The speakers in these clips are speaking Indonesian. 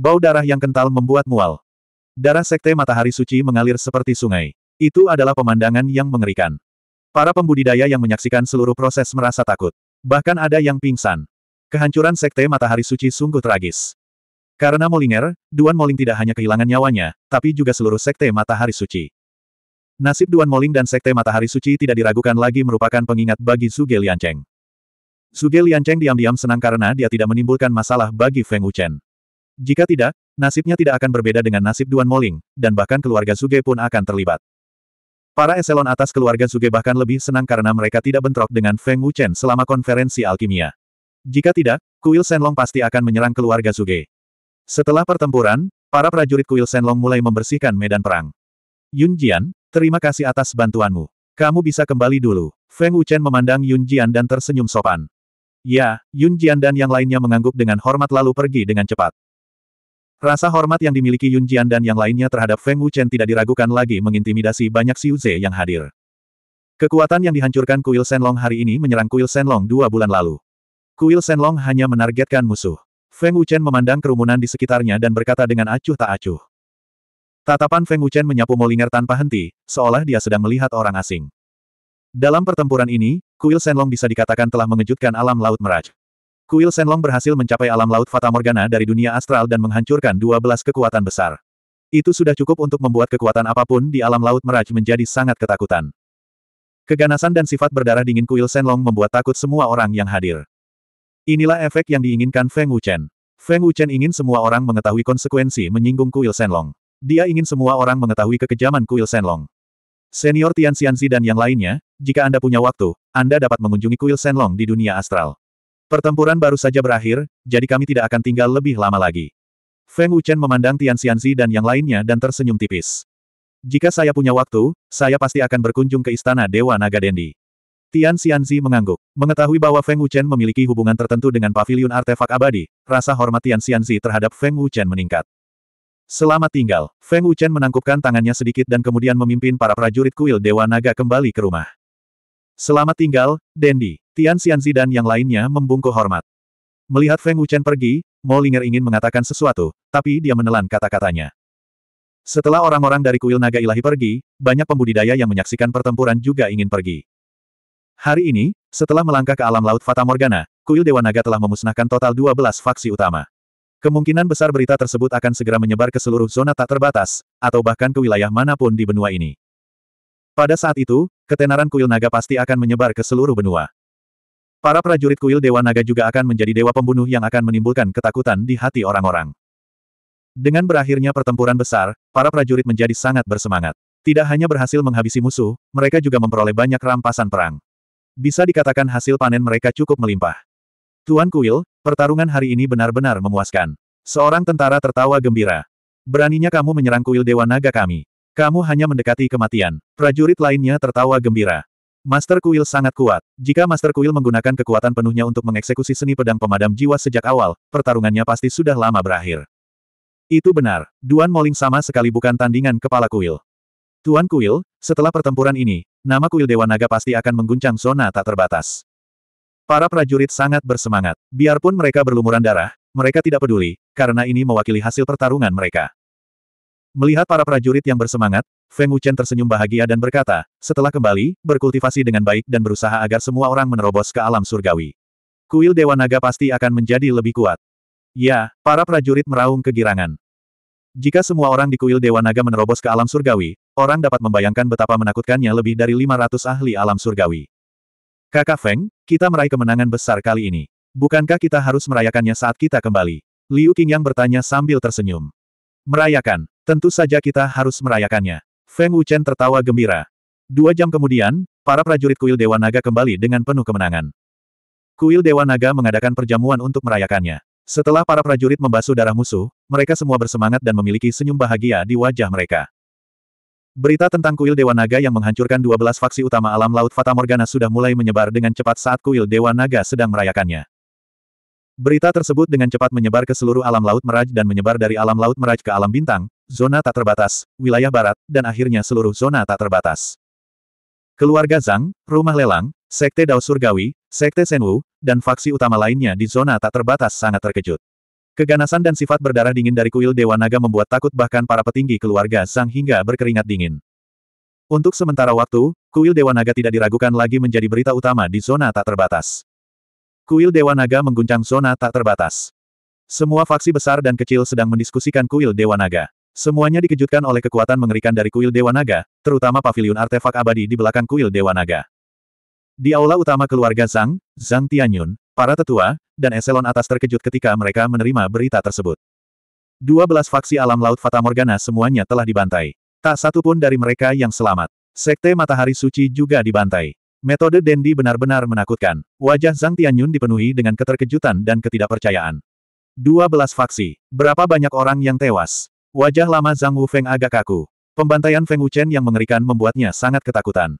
Bau darah yang kental membuat mual. Darah sekte matahari suci mengalir seperti sungai. Itu adalah pemandangan yang mengerikan. Para pembudidaya yang menyaksikan seluruh proses merasa takut. Bahkan ada yang pingsan. Kehancuran sekte matahari suci sungguh tragis. Karena Molinger, Duan Moling tidak hanya kehilangan nyawanya, tapi juga seluruh sekte matahari suci. Nasib Duan Moling dan Sekte Matahari Suci tidak diragukan lagi merupakan pengingat bagi Suge Liancheng. Suge Liancheng diam-diam senang karena dia tidak menimbulkan masalah bagi Feng Wuchen. Jika tidak, nasibnya tidak akan berbeda dengan nasib Duan Moling, dan bahkan keluarga Suge pun akan terlibat. Para eselon atas keluarga Suge bahkan lebih senang karena mereka tidak bentrok dengan Feng Wuchen selama konferensi alkimia. Jika tidak, Kuil Senlong pasti akan menyerang keluarga Suge. Setelah pertempuran, para prajurit Kuil Senlong mulai membersihkan medan perang. Yun Jian, terima kasih atas bantuanmu. Kamu bisa kembali dulu. Feng Wuchen memandang Yun Jian dan tersenyum sopan. Ya, Yun Jian dan yang lainnya mengangguk dengan hormat lalu pergi dengan cepat. Rasa hormat yang dimiliki Yun Jian dan yang lainnya terhadap Feng Wuchen tidak diragukan lagi mengintimidasi banyak Xiu Ze yang hadir. Kekuatan yang dihancurkan kuil Senlong hari ini menyerang kuil Senlong dua bulan lalu. Kuil Senlong hanya menargetkan musuh. Feng Wuchen memandang kerumunan di sekitarnya dan berkata dengan acuh tak acuh. Tatapan Feng Wuchen menyapu Molinger tanpa henti, seolah dia sedang melihat orang asing. Dalam pertempuran ini, kuil Senlong bisa dikatakan telah mengejutkan alam laut Meraj. Kuil Senlong berhasil mencapai alam laut Fata Morgana dari dunia astral dan menghancurkan 12 kekuatan besar. Itu sudah cukup untuk membuat kekuatan apapun di alam laut meraj menjadi sangat ketakutan. Keganasan dan sifat berdarah dingin kuil Senlong membuat takut semua orang yang hadir. Inilah efek yang diinginkan Feng Wuchen. Feng Wuchen ingin semua orang mengetahui konsekuensi menyinggung kuil Senlong. Dia ingin semua orang mengetahui kekejaman kuil Senlong. Senior Tian Xianzi dan yang lainnya, jika Anda punya waktu, Anda dapat mengunjungi kuil Senlong di dunia astral. Pertempuran baru saja berakhir, jadi kami tidak akan tinggal lebih lama lagi. Feng Wuchen memandang Tian Xianzi dan yang lainnya dan tersenyum tipis. Jika saya punya waktu, saya pasti akan berkunjung ke Istana Dewa Naga Dendi. Tian Xianzi mengangguk. Mengetahui bahwa Feng Wuchen memiliki hubungan tertentu dengan pavilion artefak abadi, rasa hormat Tian Xianzi terhadap Feng Wuchen meningkat. Selamat tinggal, Feng Wuchen menangkupkan tangannya sedikit dan kemudian memimpin para prajurit kuil Dewa Naga kembali ke rumah. Selamat tinggal, Dendi. Tian Xianzi dan yang lainnya membungkuk hormat. Melihat Feng Wuchen pergi, Mo Linger ingin mengatakan sesuatu, tapi dia menelan kata-katanya. Setelah orang-orang dari kuil naga ilahi pergi, banyak pembudidaya yang menyaksikan pertempuran juga ingin pergi. Hari ini, setelah melangkah ke alam laut Fata Morgana, kuil Dewa Naga telah memusnahkan total 12 faksi utama. Kemungkinan besar berita tersebut akan segera menyebar ke seluruh zona tak terbatas, atau bahkan ke wilayah manapun di benua ini. Pada saat itu, ketenaran kuil naga pasti akan menyebar ke seluruh benua. Para prajurit kuil Dewa Naga juga akan menjadi dewa pembunuh yang akan menimbulkan ketakutan di hati orang-orang. Dengan berakhirnya pertempuran besar, para prajurit menjadi sangat bersemangat. Tidak hanya berhasil menghabisi musuh, mereka juga memperoleh banyak rampasan perang. Bisa dikatakan hasil panen mereka cukup melimpah. Tuan Kuil, pertarungan hari ini benar-benar memuaskan. Seorang tentara tertawa gembira. Beraninya kamu menyerang kuil Dewa Naga kami. Kamu hanya mendekati kematian. Prajurit lainnya tertawa gembira. Master Kuil sangat kuat. Jika Master Kuil menggunakan kekuatan penuhnya untuk mengeksekusi seni pedang pemadam jiwa sejak awal, pertarungannya pasti sudah lama berakhir. Itu benar, Duan Moling sama sekali bukan tandingan kepala kuil. Tuan Kuil, setelah pertempuran ini, nama kuil Dewa Naga pasti akan mengguncang zona tak terbatas. Para prajurit sangat bersemangat. Biarpun mereka berlumuran darah, mereka tidak peduli, karena ini mewakili hasil pertarungan mereka. Melihat para prajurit yang bersemangat, Feng Wuchen tersenyum bahagia dan berkata, setelah kembali, berkultivasi dengan baik dan berusaha agar semua orang menerobos ke alam surgawi. Kuil Dewa Naga pasti akan menjadi lebih kuat. Ya, para prajurit meraung kegirangan. Jika semua orang di kuil Dewa Naga menerobos ke alam surgawi, orang dapat membayangkan betapa menakutkannya lebih dari 500 ahli alam surgawi. Kakak Feng, kita meraih kemenangan besar kali ini. Bukankah kita harus merayakannya saat kita kembali? Liu Qingyang bertanya sambil tersenyum. Merayakan, Tentu saja kita harus merayakannya. Feng Wuchen tertawa gembira. Dua jam kemudian, para prajurit kuil Dewa Naga kembali dengan penuh kemenangan. Kuil Dewa Naga mengadakan perjamuan untuk merayakannya. Setelah para prajurit membasuh darah musuh, mereka semua bersemangat dan memiliki senyum bahagia di wajah mereka. Berita tentang kuil Dewa Naga yang menghancurkan 12 faksi utama alam laut Fata Morgana sudah mulai menyebar dengan cepat saat kuil Dewa Naga sedang merayakannya. Berita tersebut dengan cepat menyebar ke seluruh alam laut Meraj dan menyebar dari alam laut Meraj ke alam bintang, zona tak terbatas, wilayah barat, dan akhirnya seluruh zona tak terbatas. Keluarga Zhang, rumah lelang, sekte Dao Surgawi, sekte Senwu, dan faksi utama lainnya di zona tak terbatas sangat terkejut. Keganasan dan sifat berdarah dingin dari kuil Dewa Naga membuat takut bahkan para petinggi keluarga Zhang hingga berkeringat dingin. Untuk sementara waktu, kuil Dewa Naga tidak diragukan lagi menjadi berita utama di zona tak terbatas. Kuil Dewa Naga mengguncang zona tak terbatas. Semua faksi besar dan kecil sedang mendiskusikan kuil Dewa Naga. Semuanya dikejutkan oleh kekuatan mengerikan dari kuil Dewa Naga, terutama pavilion artefak abadi di belakang kuil Dewa Naga. Di aula utama keluarga Zhang, Zhang Tianyun, para tetua, dan eselon atas terkejut ketika mereka menerima berita tersebut. Dua belas faksi alam laut Fata Morgana semuanya telah dibantai. Tak satu pun dari mereka yang selamat. Sekte Matahari Suci juga dibantai. Metode Dendi benar-benar menakutkan. Wajah Zhang Tianyun dipenuhi dengan keterkejutan dan ketidakpercayaan. Dua belas faksi. Berapa banyak orang yang tewas? Wajah lama Zhang Wufeng agak kaku. Pembantaian Feng Wuchen yang mengerikan membuatnya sangat ketakutan.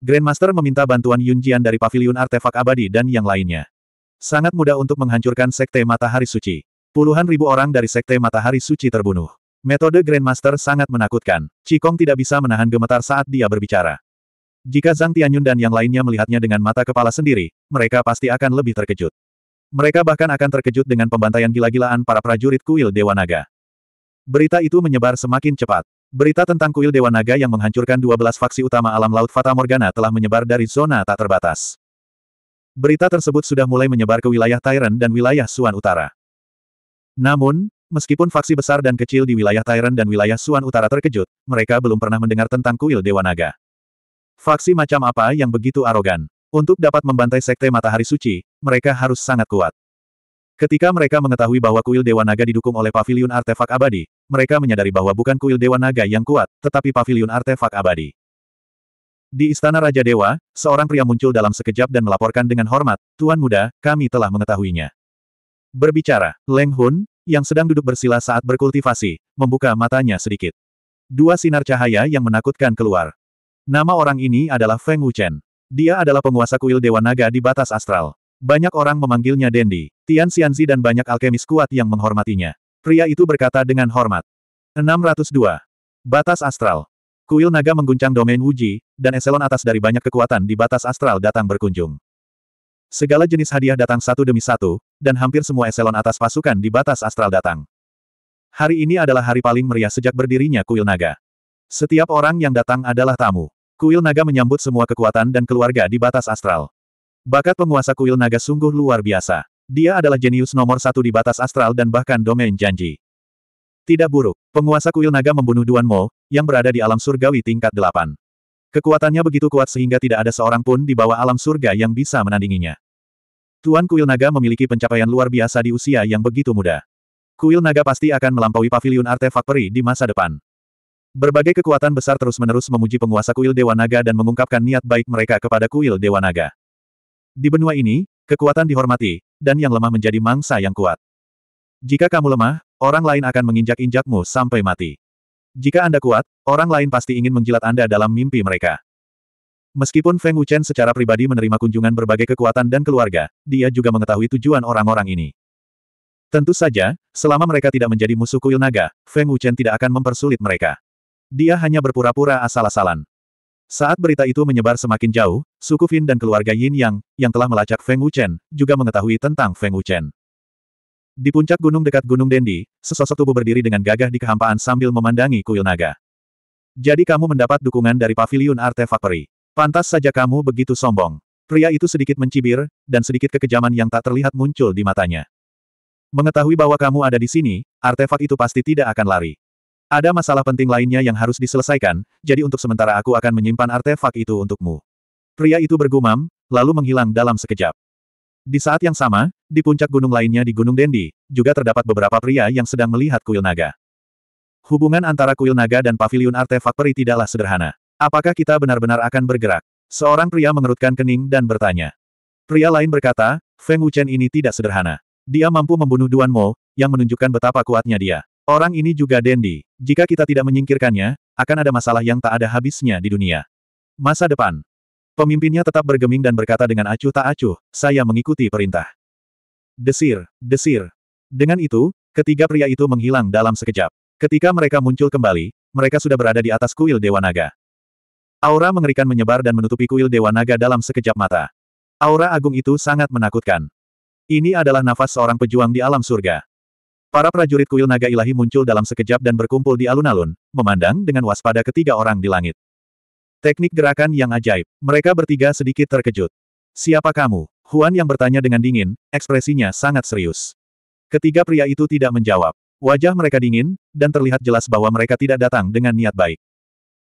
Grandmaster meminta bantuan Yun Jian dari Paviliun artefak abadi dan yang lainnya. Sangat mudah untuk menghancurkan Sekte Matahari Suci. Puluhan ribu orang dari Sekte Matahari Suci terbunuh. Metode Grandmaster sangat menakutkan. Cikong tidak bisa menahan gemetar saat dia berbicara. Jika Zhang Tianyun dan yang lainnya melihatnya dengan mata kepala sendiri, mereka pasti akan lebih terkejut. Mereka bahkan akan terkejut dengan pembantaian gila-gilaan para prajurit kuil Dewa Naga. Berita itu menyebar semakin cepat. Berita tentang kuil Dewa Naga yang menghancurkan 12 faksi utama alam laut Fata Morgana telah menyebar dari zona tak terbatas. Berita tersebut sudah mulai menyebar ke wilayah Tyrant dan wilayah Suan Utara. Namun, meskipun faksi besar dan kecil di wilayah Tyrant dan wilayah Suan Utara terkejut, mereka belum pernah mendengar tentang kuil Dewa Naga. Faksi macam apa yang begitu arogan? Untuk dapat membantai Sekte Matahari Suci, mereka harus sangat kuat. Ketika mereka mengetahui bahwa kuil Dewa Naga didukung oleh pavilion artefak abadi, mereka menyadari bahwa bukan kuil Dewa Naga yang kuat, tetapi pavilion artefak abadi. Di Istana Raja Dewa, seorang pria muncul dalam sekejap dan melaporkan dengan hormat, Tuan Muda, kami telah mengetahuinya. Berbicara, Leng Hun, yang sedang duduk bersila saat berkultivasi, membuka matanya sedikit. Dua sinar cahaya yang menakutkan keluar. Nama orang ini adalah Feng Wuchen. Dia adalah penguasa kuil Dewa Naga di batas astral. Banyak orang memanggilnya Dendi, Tian Xianzi dan banyak alkemis kuat yang menghormatinya. Pria itu berkata dengan hormat. 602. Batas Astral. Kuil naga mengguncang domain Wuji, dan eselon atas dari banyak kekuatan di batas astral datang berkunjung. Segala jenis hadiah datang satu demi satu, dan hampir semua eselon atas pasukan di batas astral datang. Hari ini adalah hari paling meriah sejak berdirinya kuil naga. Setiap orang yang datang adalah tamu. Kuil naga menyambut semua kekuatan dan keluarga di batas astral. Bakat penguasa kuil naga sungguh luar biasa. Dia adalah jenius nomor satu di batas astral dan bahkan domain janji. Tidak buruk, penguasa kuil naga membunuh Duan Mo, yang berada di alam surgawi tingkat delapan. Kekuatannya begitu kuat sehingga tidak ada seorang pun di bawah alam surga yang bisa menandinginya. Tuan Kuil Naga memiliki pencapaian luar biasa di usia yang begitu muda. Kuil Naga pasti akan melampaui pavilion artefak peri di masa depan. Berbagai kekuatan besar terus-menerus memuji penguasa kuil Dewa Naga dan mengungkapkan niat baik mereka kepada kuil Dewa Naga. Di benua ini, kekuatan dihormati, dan yang lemah menjadi mangsa yang kuat. Jika kamu lemah, orang lain akan menginjak-injakmu sampai mati. Jika Anda kuat, orang lain pasti ingin menjilat Anda dalam mimpi mereka. Meskipun Feng Wuchen secara pribadi menerima kunjungan berbagai kekuatan dan keluarga, dia juga mengetahui tujuan orang-orang ini. Tentu saja, selama mereka tidak menjadi musuh kuil naga, Feng Wuchen tidak akan mempersulit mereka. Dia hanya berpura-pura asal-asalan. Saat berita itu menyebar semakin jauh, suku Fin dan keluarga Yin Yang, yang telah melacak Feng Wuchen, juga mengetahui tentang Feng Wuchen. Di puncak gunung dekat Gunung Dendi, sesosok tubuh berdiri dengan gagah di kehampaan sambil memandangi kuil naga. Jadi kamu mendapat dukungan dari Paviliun artefak peri. Pantas saja kamu begitu sombong. Pria itu sedikit mencibir, dan sedikit kekejaman yang tak terlihat muncul di matanya. Mengetahui bahwa kamu ada di sini, artefak itu pasti tidak akan lari. Ada masalah penting lainnya yang harus diselesaikan, jadi untuk sementara aku akan menyimpan artefak itu untukmu. Pria itu bergumam, lalu menghilang dalam sekejap. Di saat yang sama, di puncak gunung lainnya di Gunung Dendi, juga terdapat beberapa pria yang sedang melihat kuil naga. Hubungan antara kuil naga dan paviliun artefak peri tidaklah sederhana. Apakah kita benar-benar akan bergerak? Seorang pria mengerutkan kening dan bertanya. Pria lain berkata, Feng Wuchen ini tidak sederhana. Dia mampu membunuh Duan Mo, yang menunjukkan betapa kuatnya dia. Orang ini juga Dendi. Jika kita tidak menyingkirkannya, akan ada masalah yang tak ada habisnya di dunia. Masa depan. Pemimpinnya tetap bergeming dan berkata dengan acuh tak acuh, saya mengikuti perintah. Desir, desir. Dengan itu, ketiga pria itu menghilang dalam sekejap. Ketika mereka muncul kembali, mereka sudah berada di atas kuil Dewa Naga. Aura mengerikan menyebar dan menutupi kuil Dewa Naga dalam sekejap mata. Aura agung itu sangat menakutkan. Ini adalah nafas seorang pejuang di alam surga. Para prajurit kuil naga ilahi muncul dalam sekejap dan berkumpul di alun-alun, memandang dengan waspada ketiga orang di langit. Teknik gerakan yang ajaib. Mereka bertiga sedikit terkejut. Siapa kamu? Huan yang bertanya dengan dingin, ekspresinya sangat serius. Ketiga pria itu tidak menjawab. Wajah mereka dingin, dan terlihat jelas bahwa mereka tidak datang dengan niat baik.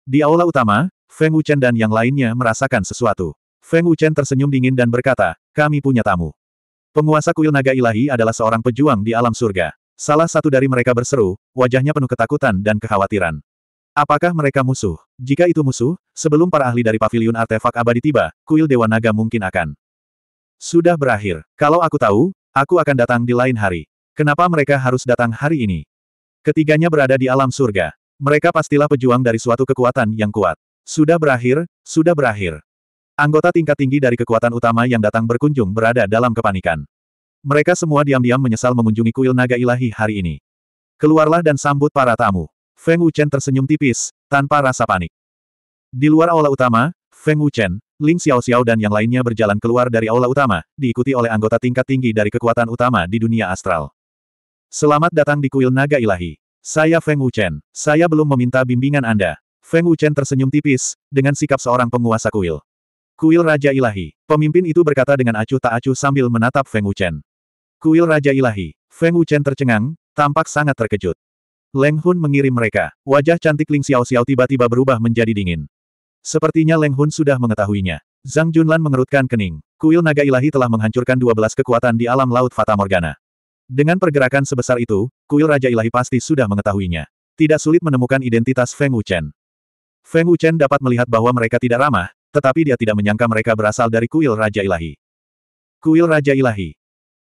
Di aula utama, Feng Wuchen dan yang lainnya merasakan sesuatu. Feng Wuchen tersenyum dingin dan berkata, kami punya tamu. Penguasa kuil naga ilahi adalah seorang pejuang di alam surga. Salah satu dari mereka berseru, wajahnya penuh ketakutan dan kekhawatiran. Apakah mereka musuh? Jika itu musuh, sebelum para ahli dari Paviliun artefak abadi tiba, kuil Dewa Naga mungkin akan. Sudah berakhir. Kalau aku tahu, aku akan datang di lain hari. Kenapa mereka harus datang hari ini? Ketiganya berada di alam surga. Mereka pastilah pejuang dari suatu kekuatan yang kuat. Sudah berakhir, sudah berakhir. Anggota tingkat tinggi dari kekuatan utama yang datang berkunjung berada dalam kepanikan. Mereka semua diam-diam menyesal mengunjungi kuil naga ilahi hari ini. Keluarlah dan sambut para tamu. Feng Wuchen tersenyum tipis, tanpa rasa panik. Di luar aula utama, Feng Wuchen, Ling Xiao Xiao dan yang lainnya berjalan keluar dari aula utama, diikuti oleh anggota tingkat tinggi dari kekuatan utama di dunia astral. Selamat datang di kuil naga ilahi. Saya Feng Wuchen. Saya belum meminta bimbingan Anda. Feng Wuchen tersenyum tipis, dengan sikap seorang penguasa kuil. Kuil Raja Ilahi. Pemimpin itu berkata dengan acuh tak acuh sambil menatap Feng Wuchen. Kuil Raja Ilahi. Feng Wuchen tercengang, tampak sangat terkejut. Leng Hun mengirim mereka. Wajah cantik Ling Xiao Xiao tiba-tiba berubah menjadi dingin. Sepertinya Leng Hun sudah mengetahuinya. Zhang Junlan mengerutkan kening. Kuil Naga Ilahi telah menghancurkan 12 kekuatan di alam laut Fata Morgana. Dengan pergerakan sebesar itu, kuil Raja Ilahi pasti sudah mengetahuinya. Tidak sulit menemukan identitas Feng Wuchen. Feng Wuchen dapat melihat bahwa mereka tidak ramah, tetapi dia tidak menyangka mereka berasal dari kuil Raja Ilahi. Kuil Raja Ilahi,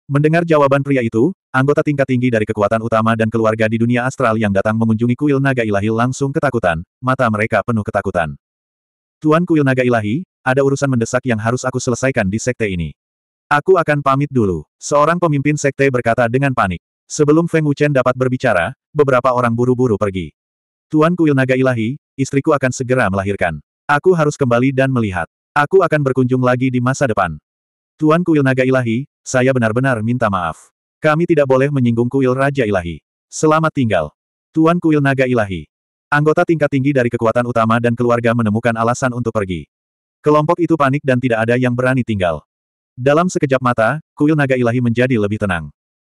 Mendengar jawaban pria itu, anggota tingkat tinggi dari kekuatan utama dan keluarga di dunia astral yang datang mengunjungi kuil naga ilahi langsung ketakutan, mata mereka penuh ketakutan. Tuan kuil naga ilahi, ada urusan mendesak yang harus aku selesaikan di sekte ini. Aku akan pamit dulu. Seorang pemimpin sekte berkata dengan panik. Sebelum Feng Wuchen dapat berbicara, beberapa orang buru-buru pergi. Tuan kuil naga ilahi, istriku akan segera melahirkan. Aku harus kembali dan melihat. Aku akan berkunjung lagi di masa depan. Tuan kuil naga ilahi, saya benar-benar minta maaf. Kami tidak boleh menyinggung kuil Raja Ilahi. Selamat tinggal. Tuan kuil naga ilahi. Anggota tingkat tinggi dari kekuatan utama dan keluarga menemukan alasan untuk pergi. Kelompok itu panik dan tidak ada yang berani tinggal. Dalam sekejap mata, kuil naga ilahi menjadi lebih tenang.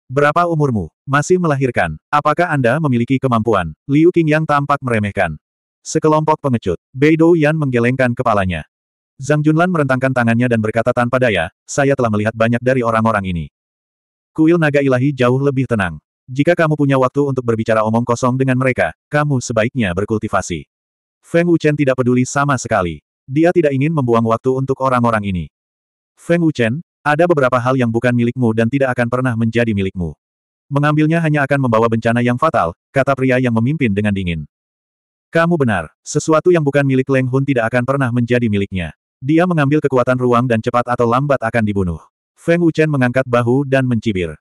Berapa umurmu? Masih melahirkan. Apakah Anda memiliki kemampuan? Liu yang tampak meremehkan. Sekelompok pengecut. Beidou Yan menggelengkan kepalanya. Zhang Junlan merentangkan tangannya dan berkata tanpa daya, saya telah melihat banyak dari orang-orang ini. Kuil naga ilahi jauh lebih tenang. Jika kamu punya waktu untuk berbicara omong kosong dengan mereka, kamu sebaiknya berkultivasi. Feng Wuchen tidak peduli sama sekali. Dia tidak ingin membuang waktu untuk orang-orang ini. Feng Wuchen, ada beberapa hal yang bukan milikmu dan tidak akan pernah menjadi milikmu. Mengambilnya hanya akan membawa bencana yang fatal, kata pria yang memimpin dengan dingin. Kamu benar, sesuatu yang bukan milik Leng Hun tidak akan pernah menjadi miliknya. Dia mengambil kekuatan ruang dan cepat atau lambat akan dibunuh. Feng Wuchen mengangkat bahu dan mencibir.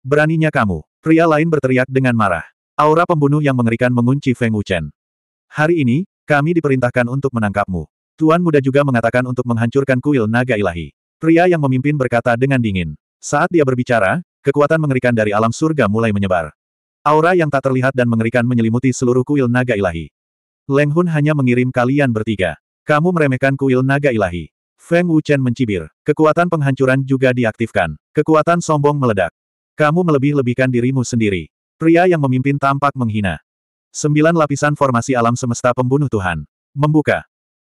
Beraninya kamu. Pria lain berteriak dengan marah. Aura pembunuh yang mengerikan mengunci Feng Wuchen. Hari ini, kami diperintahkan untuk menangkapmu. Tuan muda juga mengatakan untuk menghancurkan kuil naga ilahi. Pria yang memimpin berkata dengan dingin. Saat dia berbicara, kekuatan mengerikan dari alam surga mulai menyebar. Aura yang tak terlihat dan mengerikan menyelimuti seluruh kuil naga ilahi. Leng Hun hanya mengirim kalian bertiga. Kamu meremehkan kuil naga ilahi. Feng Wuchen mencibir. Kekuatan penghancuran juga diaktifkan. Kekuatan sombong meledak. Kamu melebih-lebihkan dirimu sendiri. Pria yang memimpin tampak menghina. Sembilan lapisan formasi alam semesta pembunuh Tuhan. Membuka.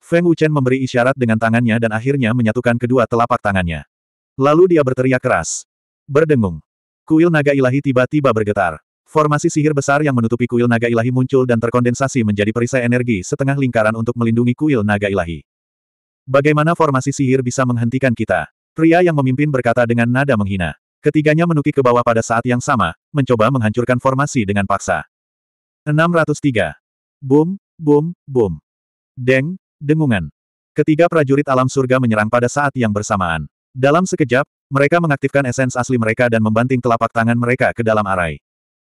Feng Wuchen memberi isyarat dengan tangannya dan akhirnya menyatukan kedua telapak tangannya. Lalu dia berteriak keras. Berdengung. Kuil naga ilahi tiba-tiba bergetar. Formasi sihir besar yang menutupi kuil naga ilahi muncul dan terkondensasi menjadi perisai energi setengah lingkaran untuk melindungi kuil naga ilahi. Bagaimana formasi sihir bisa menghentikan kita? Pria yang memimpin berkata dengan nada menghina. Ketiganya menukik ke bawah pada saat yang sama, mencoba menghancurkan formasi dengan paksa. 603. Boom, boom, boom. Deng, dengungan. Ketiga prajurit alam surga menyerang pada saat yang bersamaan. Dalam sekejap, mereka mengaktifkan esens asli mereka dan membanting telapak tangan mereka ke dalam arai.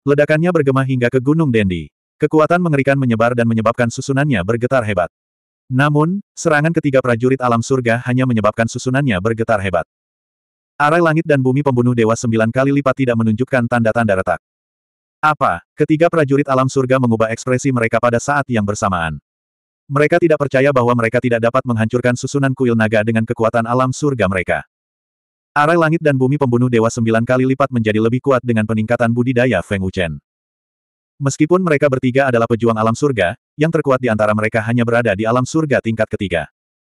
Ledakannya bergema hingga ke Gunung Dendi. Kekuatan mengerikan menyebar dan menyebabkan susunannya bergetar hebat. Namun, serangan ketiga prajurit alam surga hanya menyebabkan susunannya bergetar hebat. Arai langit dan bumi pembunuh dewa sembilan kali lipat tidak menunjukkan tanda-tanda retak. Apa? Ketiga prajurit alam surga mengubah ekspresi mereka pada saat yang bersamaan. Mereka tidak percaya bahwa mereka tidak dapat menghancurkan susunan kuil naga dengan kekuatan alam surga mereka. Arai langit dan bumi pembunuh dewa sembilan kali lipat menjadi lebih kuat dengan peningkatan budidaya Feng Wuchen. Meskipun mereka bertiga adalah pejuang alam surga, yang terkuat di antara mereka hanya berada di alam surga tingkat ketiga.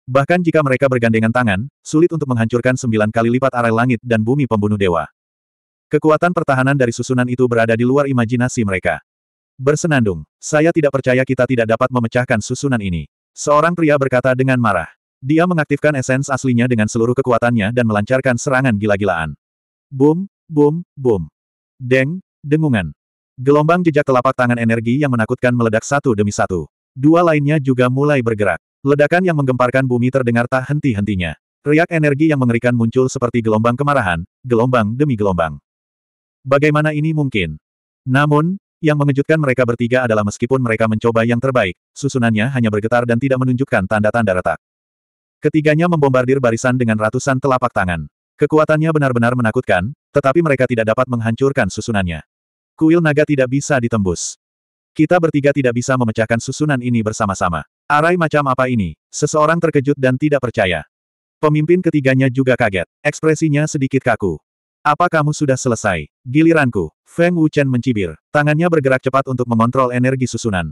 Bahkan jika mereka bergandengan tangan, sulit untuk menghancurkan sembilan kali lipat arai langit dan bumi pembunuh dewa. Kekuatan pertahanan dari susunan itu berada di luar imajinasi mereka. Bersenandung, saya tidak percaya kita tidak dapat memecahkan susunan ini. Seorang pria berkata dengan marah. Dia mengaktifkan esens aslinya dengan seluruh kekuatannya dan melancarkan serangan gila-gilaan. Boom, boom, boom. Deng, dengungan. Gelombang jejak telapak tangan energi yang menakutkan meledak satu demi satu. Dua lainnya juga mulai bergerak. Ledakan yang menggemparkan bumi terdengar tak henti-hentinya. Riak energi yang mengerikan muncul seperti gelombang kemarahan, gelombang demi gelombang. Bagaimana ini mungkin? Namun, yang mengejutkan mereka bertiga adalah meskipun mereka mencoba yang terbaik, susunannya hanya bergetar dan tidak menunjukkan tanda-tanda retak. Ketiganya membombardir barisan dengan ratusan telapak tangan. Kekuatannya benar-benar menakutkan, tetapi mereka tidak dapat menghancurkan susunannya. Kuil naga tidak bisa ditembus. Kita bertiga tidak bisa memecahkan susunan ini bersama-sama. Arai macam apa ini? Seseorang terkejut dan tidak percaya. Pemimpin ketiganya juga kaget. Ekspresinya sedikit kaku. Apa kamu sudah selesai? Giliranku. Feng Wuchen mencibir. Tangannya bergerak cepat untuk mengontrol energi susunan.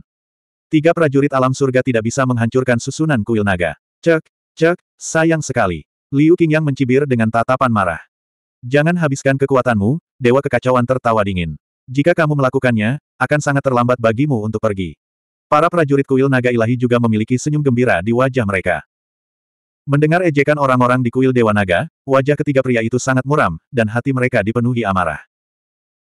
Tiga prajurit alam surga tidak bisa menghancurkan susunan kuil naga. Cek, Cek, sayang sekali. Liu Qingyang mencibir dengan tatapan marah. Jangan habiskan kekuatanmu, Dewa Kekacauan tertawa dingin. Jika kamu melakukannya, akan sangat terlambat bagimu untuk pergi. Para prajurit kuil naga ilahi juga memiliki senyum gembira di wajah mereka. Mendengar ejekan orang-orang di kuil Dewa Naga, wajah ketiga pria itu sangat muram, dan hati mereka dipenuhi amarah.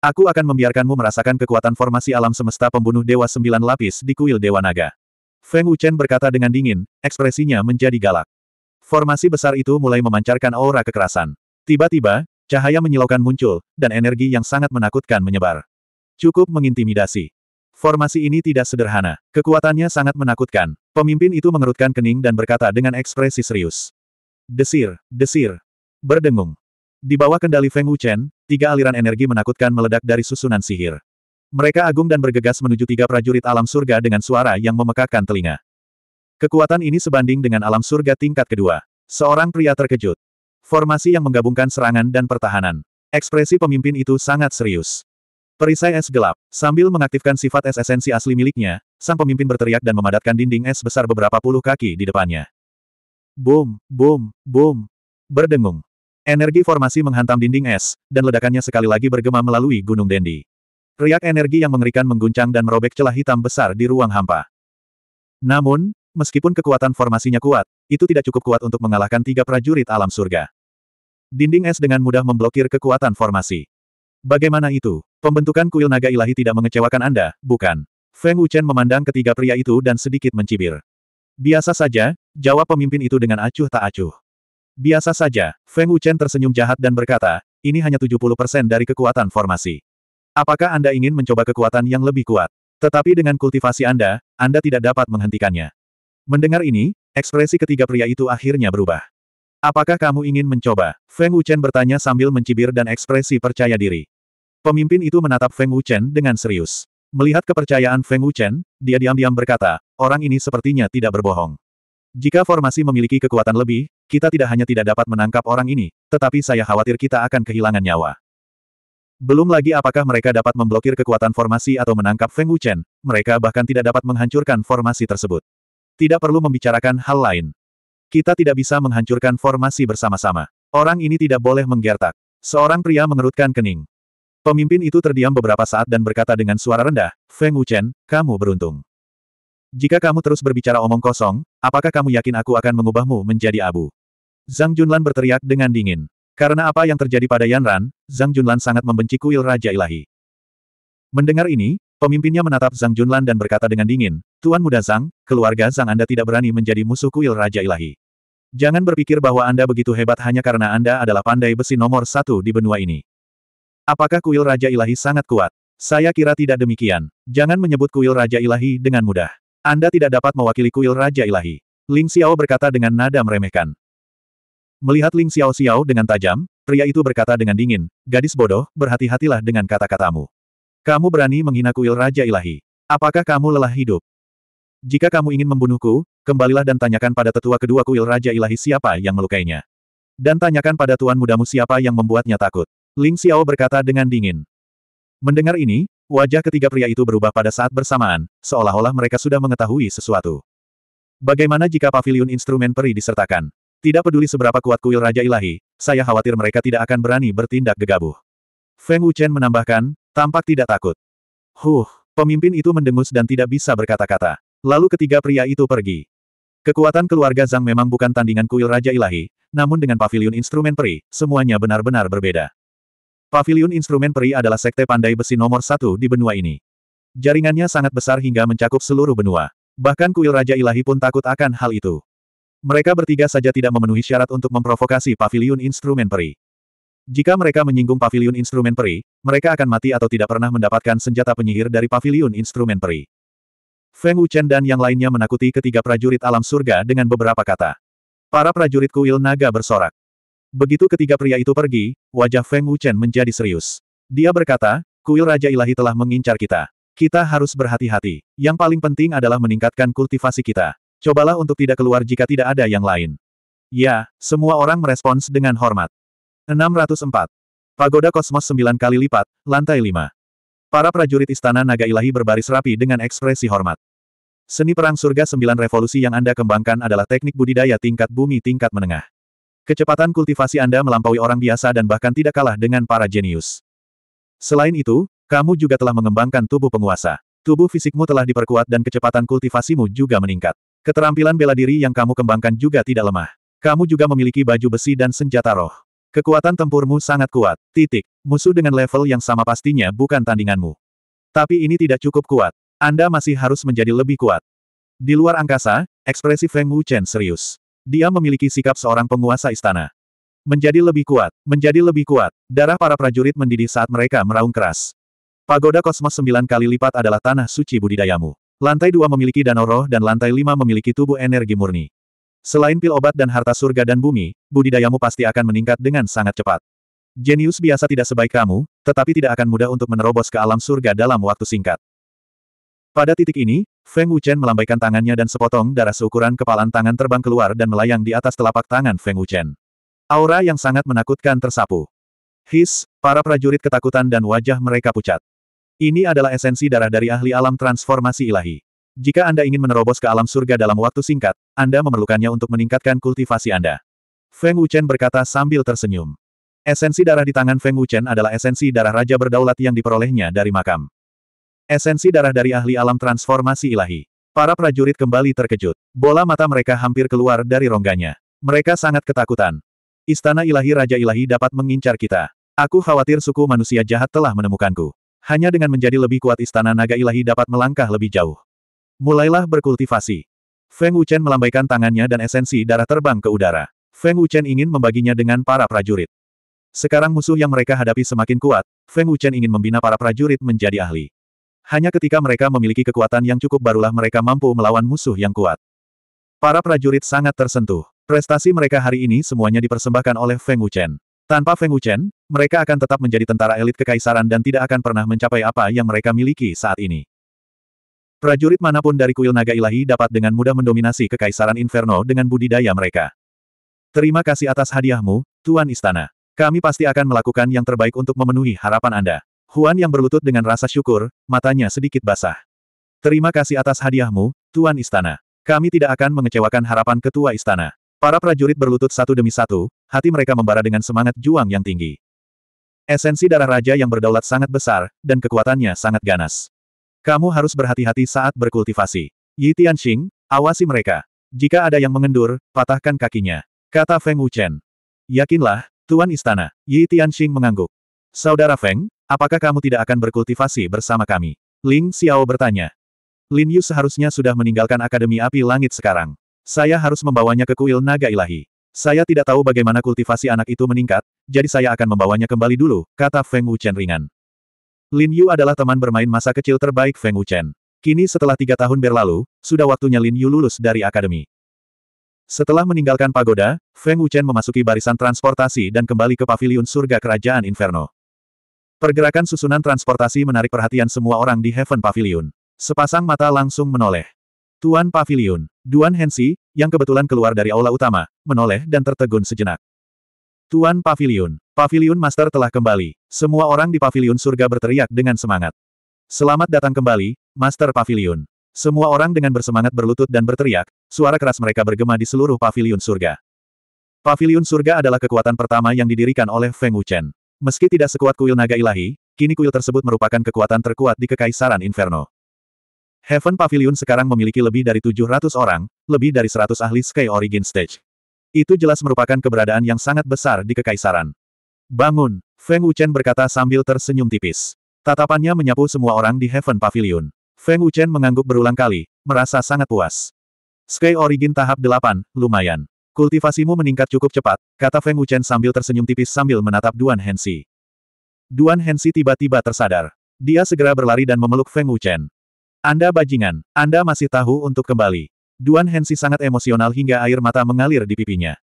Aku akan membiarkanmu merasakan kekuatan formasi alam semesta pembunuh Dewa Sembilan Lapis di kuil Dewa Naga. Feng Wuchen berkata dengan dingin, ekspresinya menjadi galak. Formasi besar itu mulai memancarkan aura kekerasan. Tiba-tiba, cahaya menyilaukan muncul, dan energi yang sangat menakutkan menyebar. Cukup mengintimidasi. Formasi ini tidak sederhana. Kekuatannya sangat menakutkan. Pemimpin itu mengerutkan kening dan berkata dengan ekspresi serius. Desir, desir. Berdengung. Di bawah kendali Feng Wuchen, tiga aliran energi menakutkan meledak dari susunan sihir. Mereka agung dan bergegas menuju tiga prajurit alam surga dengan suara yang memekakkan telinga. Kekuatan ini sebanding dengan alam surga tingkat kedua. Seorang pria terkejut. Formasi yang menggabungkan serangan dan pertahanan. Ekspresi pemimpin itu sangat serius. Perisai es gelap, sambil mengaktifkan sifat es esensi asli miliknya, sang pemimpin berteriak dan memadatkan dinding es besar beberapa puluh kaki di depannya. Boom, boom, boom. Berdengung. Energi formasi menghantam dinding es, dan ledakannya sekali lagi bergema melalui Gunung Dendi. Riak energi yang mengerikan mengguncang dan merobek celah hitam besar di ruang hampa. Namun, Meskipun kekuatan formasinya kuat, itu tidak cukup kuat untuk mengalahkan tiga prajurit alam surga. Dinding es dengan mudah memblokir kekuatan formasi. Bagaimana itu? Pembentukan kuil naga ilahi tidak mengecewakan Anda, bukan? Feng Wuchen memandang ketiga pria itu dan sedikit mencibir. Biasa saja, jawab pemimpin itu dengan acuh tak acuh. Biasa saja, Feng Wuchen tersenyum jahat dan berkata, ini hanya 70% dari kekuatan formasi. Apakah Anda ingin mencoba kekuatan yang lebih kuat? Tetapi dengan kultivasi Anda, Anda tidak dapat menghentikannya. Mendengar ini, ekspresi ketiga pria itu akhirnya berubah. Apakah kamu ingin mencoba? Feng Wuchen bertanya sambil mencibir dan ekspresi percaya diri. Pemimpin itu menatap Feng Wuchen dengan serius. Melihat kepercayaan Feng Wuchen, dia diam-diam berkata, orang ini sepertinya tidak berbohong. Jika formasi memiliki kekuatan lebih, kita tidak hanya tidak dapat menangkap orang ini, tetapi saya khawatir kita akan kehilangan nyawa. Belum lagi apakah mereka dapat memblokir kekuatan formasi atau menangkap Feng Wuchen, mereka bahkan tidak dapat menghancurkan formasi tersebut. Tidak perlu membicarakan hal lain. Kita tidak bisa menghancurkan formasi bersama-sama. Orang ini tidak boleh menggertak. Seorang pria mengerutkan kening. Pemimpin itu terdiam beberapa saat dan berkata dengan suara rendah, Feng Wuchen, kamu beruntung. Jika kamu terus berbicara omong kosong, apakah kamu yakin aku akan mengubahmu menjadi abu? Zhang Junlan berteriak dengan dingin. Karena apa yang terjadi pada Yanran, Zhang Junlan sangat membenci kuil Raja Ilahi. Mendengar ini, Pemimpinnya menatap Zhang Junlan dan berkata dengan dingin, Tuan Muda Zhang, keluarga Zhang Anda tidak berani menjadi musuh kuil Raja Ilahi. Jangan berpikir bahwa Anda begitu hebat hanya karena Anda adalah pandai besi nomor satu di benua ini. Apakah kuil Raja Ilahi sangat kuat? Saya kira tidak demikian. Jangan menyebut kuil Raja Ilahi dengan mudah. Anda tidak dapat mewakili kuil Raja Ilahi. Ling Xiao berkata dengan nada meremehkan. Melihat Ling Xiao Xiao dengan tajam, pria itu berkata dengan dingin, Gadis bodoh, berhati-hatilah dengan kata-katamu. Kamu berani menghina kuil Raja Ilahi. Apakah kamu lelah hidup? Jika kamu ingin membunuhku, kembalilah dan tanyakan pada tetua kedua kuil Raja Ilahi siapa yang melukainya. Dan tanyakan pada tuan mudamu siapa yang membuatnya takut. Ling Xiao berkata dengan dingin. Mendengar ini, wajah ketiga pria itu berubah pada saat bersamaan, seolah-olah mereka sudah mengetahui sesuatu. Bagaimana jika pavilion instrumen peri disertakan? Tidak peduli seberapa kuat kuil Raja Ilahi, saya khawatir mereka tidak akan berani bertindak gegabah. Feng Wuchen menambahkan, tampak tidak takut. Huh, pemimpin itu mendengus dan tidak bisa berkata-kata. Lalu ketiga pria itu pergi. Kekuatan keluarga Zhang memang bukan tandingan kuil Raja Ilahi, namun dengan pavilion instrumen peri, semuanya benar-benar berbeda. Pavilion instrumen peri adalah sekte pandai besi nomor satu di benua ini. Jaringannya sangat besar hingga mencakup seluruh benua. Bahkan kuil Raja Ilahi pun takut akan hal itu. Mereka bertiga saja tidak memenuhi syarat untuk memprovokasi pavilion instrumen peri. Jika mereka menyinggung pavilion instrumen peri, mereka akan mati atau tidak pernah mendapatkan senjata penyihir dari pavilion instrumen peri. Feng Wuchen dan yang lainnya menakuti ketiga prajurit alam surga dengan beberapa kata. Para prajurit kuil naga bersorak. Begitu ketiga pria itu pergi, wajah Feng Wuchen menjadi serius. Dia berkata, kuil Raja Ilahi telah mengincar kita. Kita harus berhati-hati. Yang paling penting adalah meningkatkan kultivasi kita. Cobalah untuk tidak keluar jika tidak ada yang lain. Ya, semua orang merespons dengan hormat. 604. Pagoda Kosmos 9 kali lipat, lantai 5. Para prajurit Istana Naga Ilahi berbaris rapi dengan ekspresi hormat. Seni Perang Surga 9 Revolusi yang Anda kembangkan adalah teknik budidaya tingkat bumi tingkat menengah. Kecepatan kultivasi Anda melampaui orang biasa dan bahkan tidak kalah dengan para jenius. Selain itu, kamu juga telah mengembangkan tubuh penguasa. Tubuh fisikmu telah diperkuat dan kecepatan kultivasimu juga meningkat. Keterampilan bela diri yang kamu kembangkan juga tidak lemah. Kamu juga memiliki baju besi dan senjata roh. Kekuatan tempurmu sangat kuat. Titik. Musuh dengan level yang sama pastinya bukan tandinganmu. Tapi ini tidak cukup kuat. Anda masih harus menjadi lebih kuat. Di luar angkasa, ekspresi Feng Wuchen serius. Dia memiliki sikap seorang penguasa istana. Menjadi lebih kuat, menjadi lebih kuat. Darah para prajurit mendidih saat mereka meraung keras. Pagoda kosmos sembilan kali lipat adalah tanah suci budidayamu. Lantai dua memiliki danau roh dan lantai lima memiliki tubuh energi murni. Selain pil obat dan harta surga dan bumi, budidayamu pasti akan meningkat dengan sangat cepat. Jenius biasa tidak sebaik kamu, tetapi tidak akan mudah untuk menerobos ke alam surga dalam waktu singkat. Pada titik ini, Feng Wuchen melambaikan tangannya dan sepotong darah seukuran kepalan tangan terbang keluar dan melayang di atas telapak tangan Feng Wuchen. Aura yang sangat menakutkan tersapu. His, para prajurit ketakutan dan wajah mereka pucat. Ini adalah esensi darah dari ahli alam transformasi ilahi. Jika Anda ingin menerobos ke alam surga dalam waktu singkat, Anda memerlukannya untuk meningkatkan kultivasi Anda. Feng Wuchen berkata sambil tersenyum. Esensi darah di tangan Feng Wuchen adalah esensi darah raja berdaulat yang diperolehnya dari makam. Esensi darah dari ahli alam transformasi ilahi. Para prajurit kembali terkejut. Bola mata mereka hampir keluar dari rongganya. Mereka sangat ketakutan. Istana ilahi Raja Ilahi dapat mengincar kita. Aku khawatir suku manusia jahat telah menemukanku. Hanya dengan menjadi lebih kuat istana naga ilahi dapat melangkah lebih jauh. Mulailah berkultivasi. Feng Wuchen melambaikan tangannya dan esensi darah terbang ke udara. Feng Wuchen ingin membaginya dengan para prajurit. Sekarang musuh yang mereka hadapi semakin kuat, Feng Wuchen ingin membina para prajurit menjadi ahli. Hanya ketika mereka memiliki kekuatan yang cukup barulah mereka mampu melawan musuh yang kuat. Para prajurit sangat tersentuh. Prestasi mereka hari ini semuanya dipersembahkan oleh Feng Wuchen. Tanpa Feng Wuchen, mereka akan tetap menjadi tentara elit kekaisaran dan tidak akan pernah mencapai apa yang mereka miliki saat ini. Prajurit manapun dari kuil naga ilahi dapat dengan mudah mendominasi kekaisaran Inferno dengan budidaya mereka. Terima kasih atas hadiahmu, Tuan Istana. Kami pasti akan melakukan yang terbaik untuk memenuhi harapan Anda. Huan yang berlutut dengan rasa syukur, matanya sedikit basah. Terima kasih atas hadiahmu, Tuan Istana. Kami tidak akan mengecewakan harapan Ketua Istana. Para prajurit berlutut satu demi satu, hati mereka membara dengan semangat juang yang tinggi. Esensi darah raja yang berdaulat sangat besar, dan kekuatannya sangat ganas. Kamu harus berhati-hati saat berkultivasi. Yi Tianxing, awasi mereka. Jika ada yang mengendur, patahkan kakinya. Kata Feng Wuchen. Yakinlah, Tuan Istana. Yi Tianxing mengangguk. Saudara Feng, apakah kamu tidak akan berkultivasi bersama kami? Ling Xiao bertanya. Lin Yu seharusnya sudah meninggalkan Akademi Api Langit sekarang. Saya harus membawanya ke kuil naga ilahi. Saya tidak tahu bagaimana kultivasi anak itu meningkat, jadi saya akan membawanya kembali dulu, kata Feng Wuchen ringan. Lin Yu adalah teman bermain masa kecil terbaik Feng Wuchen. Kini setelah tiga tahun berlalu, sudah waktunya Lin Yu lulus dari akademi. Setelah meninggalkan pagoda, Feng Wuchen memasuki barisan transportasi dan kembali ke paviliun surga kerajaan Inferno. Pergerakan susunan transportasi menarik perhatian semua orang di Heaven Pavilion. Sepasang mata langsung menoleh. Tuan Pavilion, Duan Hensi, yang kebetulan keluar dari aula utama, menoleh dan tertegun sejenak. Tuan Pavilion, Pavilion Master telah kembali. Semua orang di Pavilion Surga berteriak dengan semangat. Selamat datang kembali, Master Pavilion. Semua orang dengan bersemangat berlutut dan berteriak, suara keras mereka bergema di seluruh Pavilion Surga. Pavilion Surga adalah kekuatan pertama yang didirikan oleh Feng Wuchen. Meski tidak sekuat kuil naga ilahi, kini kuil tersebut merupakan kekuatan terkuat di Kekaisaran Inferno. Heaven Pavilion sekarang memiliki lebih dari 700 orang, lebih dari 100 ahli Sky Origin Stage. Itu jelas merupakan keberadaan yang sangat besar di Kekaisaran. Bangun, Feng Wuchen berkata sambil tersenyum tipis. Tatapannya menyapu semua orang di Heaven Pavilion. Feng Wuchen mengangguk berulang kali, merasa sangat puas. Sky Origin tahap 8, lumayan. Kultivasimu meningkat cukup cepat, kata Feng Wuchen sambil tersenyum tipis sambil menatap Duan Hensi. Duan Hensi tiba-tiba tersadar. Dia segera berlari dan memeluk Feng Wuchen. Anda bajingan, Anda masih tahu untuk kembali. Duan Hensi sangat emosional hingga air mata mengalir di pipinya.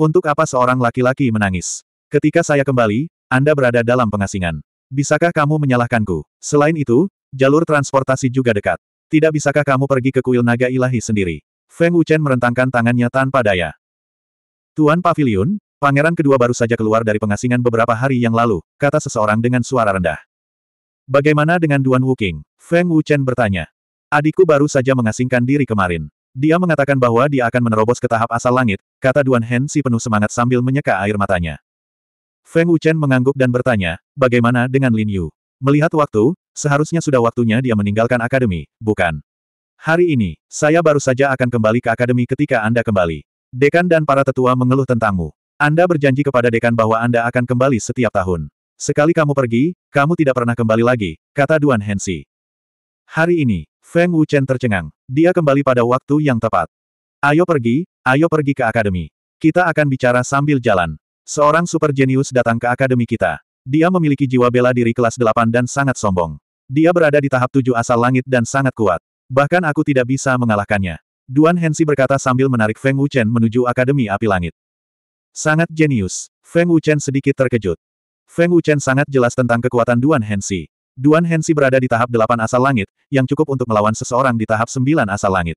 Untuk apa seorang laki-laki menangis? Ketika saya kembali, Anda berada dalam pengasingan. Bisakah kamu menyalahkanku? Selain itu, jalur transportasi juga dekat. Tidak bisakah kamu pergi ke kuil naga ilahi sendiri? Feng Wuchen merentangkan tangannya tanpa daya. Tuan Pavilion, pangeran kedua baru saja keluar dari pengasingan beberapa hari yang lalu, kata seseorang dengan suara rendah. Bagaimana dengan Duan Wuking? Feng Wuchen bertanya. Adikku baru saja mengasingkan diri kemarin. Dia mengatakan bahwa dia akan menerobos ke tahap asal langit, kata Duan Hensi penuh semangat sambil menyeka air matanya. Feng Wuchen mengangguk dan bertanya, bagaimana dengan Lin Yu? Melihat waktu, seharusnya sudah waktunya dia meninggalkan akademi, bukan? Hari ini, saya baru saja akan kembali ke akademi ketika Anda kembali. Dekan dan para tetua mengeluh tentangmu. Anda berjanji kepada dekan bahwa Anda akan kembali setiap tahun. Sekali kamu pergi, kamu tidak pernah kembali lagi, kata Duan Hensi. Hari ini, Feng Wuchen tercengang. Dia kembali pada waktu yang tepat. Ayo pergi, ayo pergi ke akademi. Kita akan bicara sambil jalan. Seorang super jenius datang ke akademi kita. Dia memiliki jiwa bela diri kelas 8 dan sangat sombong. Dia berada di tahap tujuh asal langit dan sangat kuat. Bahkan aku tidak bisa mengalahkannya. Duan Hensi berkata sambil menarik Feng Wuchen menuju Akademi Api Langit. Sangat jenius. Feng Wuchen sedikit terkejut. Feng Wuchen sangat jelas tentang kekuatan Duan Hensi. Duan Hensi berada di tahap delapan asal langit, yang cukup untuk melawan seseorang di tahap sembilan asal langit.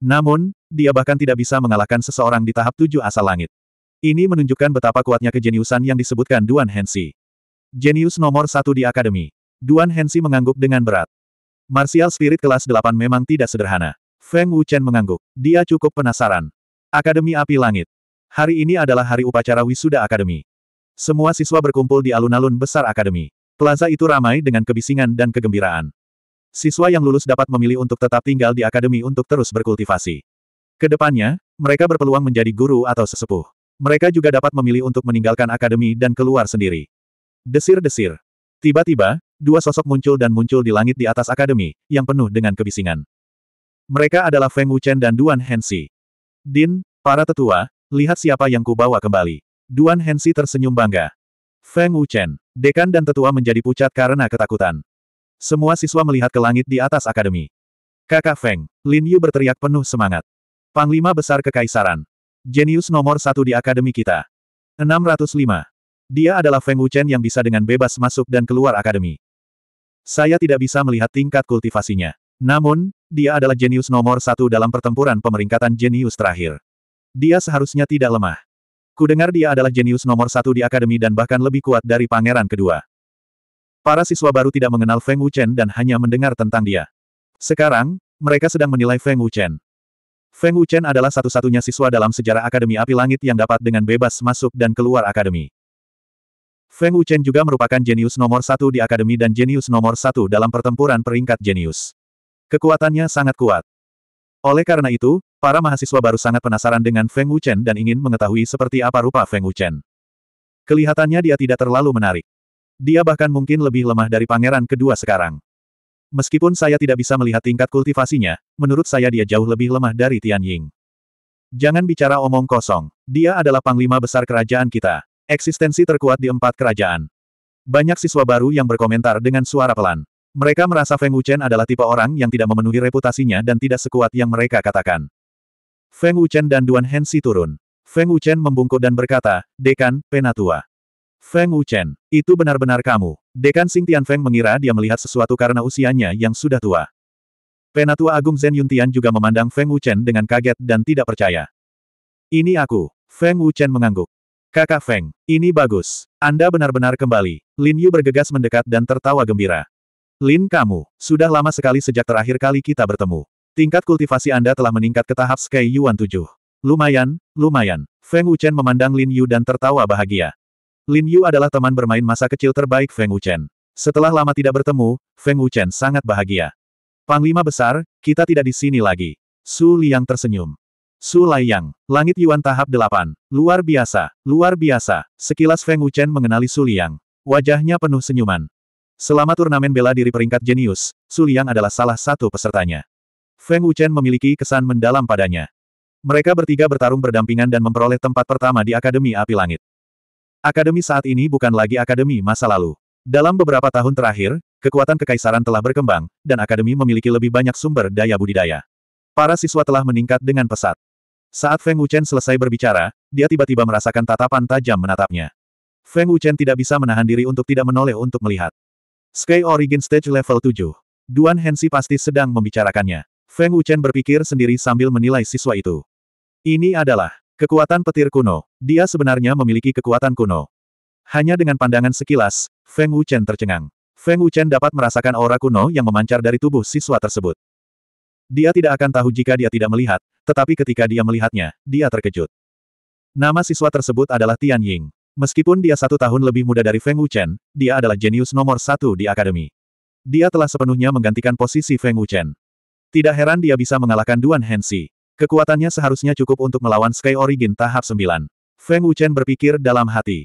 Namun, dia bahkan tidak bisa mengalahkan seseorang di tahap tujuh asal langit. Ini menunjukkan betapa kuatnya kejeniusan yang disebutkan Duan Hensi. Jenius nomor satu di akademi. Duan Hensi mengangguk dengan berat. Martial spirit kelas 8 memang tidak sederhana. Feng Wuchen mengangguk. Dia cukup penasaran. Akademi Api Langit. Hari ini adalah hari upacara wisuda akademi. Semua siswa berkumpul di alun-alun besar akademi. Plaza itu ramai dengan kebisingan dan kegembiraan. Siswa yang lulus dapat memilih untuk tetap tinggal di akademi untuk terus berkultivasi. Kedepannya, mereka berpeluang menjadi guru atau sesepuh. Mereka juga dapat memilih untuk meninggalkan akademi dan keluar sendiri. Desir-desir. Tiba-tiba, dua sosok muncul dan muncul di langit di atas akademi, yang penuh dengan kebisingan. Mereka adalah Feng Wuchen dan Duan Hensi. Din, para tetua, lihat siapa yang kubawa kembali. Duan Hensi tersenyum bangga. Feng Wuchen, dekan dan tetua menjadi pucat karena ketakutan. Semua siswa melihat ke langit di atas akademi. Kakak Feng, Lin Yu berteriak penuh semangat. Panglima Besar Kekaisaran, Jenius nomor satu di akademi kita. 605. Dia adalah Feng Wuchen yang bisa dengan bebas masuk dan keluar akademi. Saya tidak bisa melihat tingkat kultivasinya. Namun, dia adalah jenius nomor satu dalam pertempuran pemeringkatan jenius terakhir. Dia seharusnya tidak lemah. Kudengar dia adalah jenius nomor satu di akademi dan bahkan lebih kuat dari pangeran kedua. Para siswa baru tidak mengenal Feng Wuchen dan hanya mendengar tentang dia. Sekarang, mereka sedang menilai Feng Wuchen. Feng Wuchen adalah satu-satunya siswa dalam sejarah Akademi Api Langit yang dapat dengan bebas masuk dan keluar Akademi. Feng Wuchen juga merupakan jenius nomor satu di Akademi dan jenius nomor satu dalam pertempuran peringkat jenius. Kekuatannya sangat kuat. Oleh karena itu, para mahasiswa baru sangat penasaran dengan Feng Wuchen dan ingin mengetahui seperti apa rupa Feng Wuchen. Kelihatannya dia tidak terlalu menarik. Dia bahkan mungkin lebih lemah dari pangeran kedua sekarang. Meskipun saya tidak bisa melihat tingkat kultivasinya, menurut saya dia jauh lebih lemah dari Tian Ying. Jangan bicara omong kosong. Dia adalah panglima besar kerajaan kita. Eksistensi terkuat di empat kerajaan. Banyak siswa baru yang berkomentar dengan suara pelan. Mereka merasa Feng Wuchen adalah tipe orang yang tidak memenuhi reputasinya dan tidak sekuat yang mereka katakan. Feng Wuchen dan Duan Hensi turun. Feng Wuchen membungkuk dan berkata, Dekan, Penatua. Feng Wuchen, itu benar-benar kamu. Dekan Tian Feng mengira dia melihat sesuatu karena usianya yang sudah tua. Penatua Agung Zen Yuntian juga memandang Feng Wuchen dengan kaget dan tidak percaya. Ini aku. Feng Wuchen mengangguk. Kakak Feng, ini bagus. Anda benar-benar kembali. Lin Yu bergegas mendekat dan tertawa gembira. Lin kamu, sudah lama sekali sejak terakhir kali kita bertemu. Tingkat kultivasi Anda telah meningkat ke tahap Sky Yuan 7. Lumayan, lumayan. Feng Wuchen memandang Lin Yu dan tertawa bahagia. Lin Yu adalah teman bermain masa kecil terbaik Feng Wuchen. Setelah lama tidak bertemu, Feng Wuchen sangat bahagia. Panglima besar, kita tidak di sini lagi. Su Liang tersenyum. Su Lai Yang, Langit Yuan tahap 8. Luar biasa, luar biasa. Sekilas Feng Wuchen mengenali Su Liang. Wajahnya penuh senyuman. Selama turnamen bela diri peringkat jenius, Su Liang adalah salah satu pesertanya. Feng Wuchen memiliki kesan mendalam padanya. Mereka bertiga bertarung berdampingan dan memperoleh tempat pertama di Akademi Api Langit. Akademi saat ini bukan lagi akademi masa lalu. Dalam beberapa tahun terakhir, kekuatan kekaisaran telah berkembang, dan akademi memiliki lebih banyak sumber daya budidaya. Para siswa telah meningkat dengan pesat. Saat Feng Wuchen selesai berbicara, dia tiba-tiba merasakan tatapan tajam menatapnya. Feng Wuchen tidak bisa menahan diri untuk tidak menoleh untuk melihat. Sky Origin Stage Level 7. Duan Hensi pasti sedang membicarakannya. Feng Wuchen berpikir sendiri sambil menilai siswa itu. Ini adalah Kekuatan petir kuno. Dia sebenarnya memiliki kekuatan kuno. Hanya dengan pandangan sekilas, Feng Wuchen tercengang. Feng Wuchen dapat merasakan aura kuno yang memancar dari tubuh siswa tersebut. Dia tidak akan tahu jika dia tidak melihat, tetapi ketika dia melihatnya, dia terkejut. Nama siswa tersebut adalah Tian Ying. Meskipun dia satu tahun lebih muda dari Feng Wuchen, dia adalah jenius nomor satu di akademi. Dia telah sepenuhnya menggantikan posisi Feng Wuchen. Tidak heran dia bisa mengalahkan Duan Hensi. Kekuatannya seharusnya cukup untuk melawan Sky Origin tahap 9. Feng Wuchen berpikir dalam hati.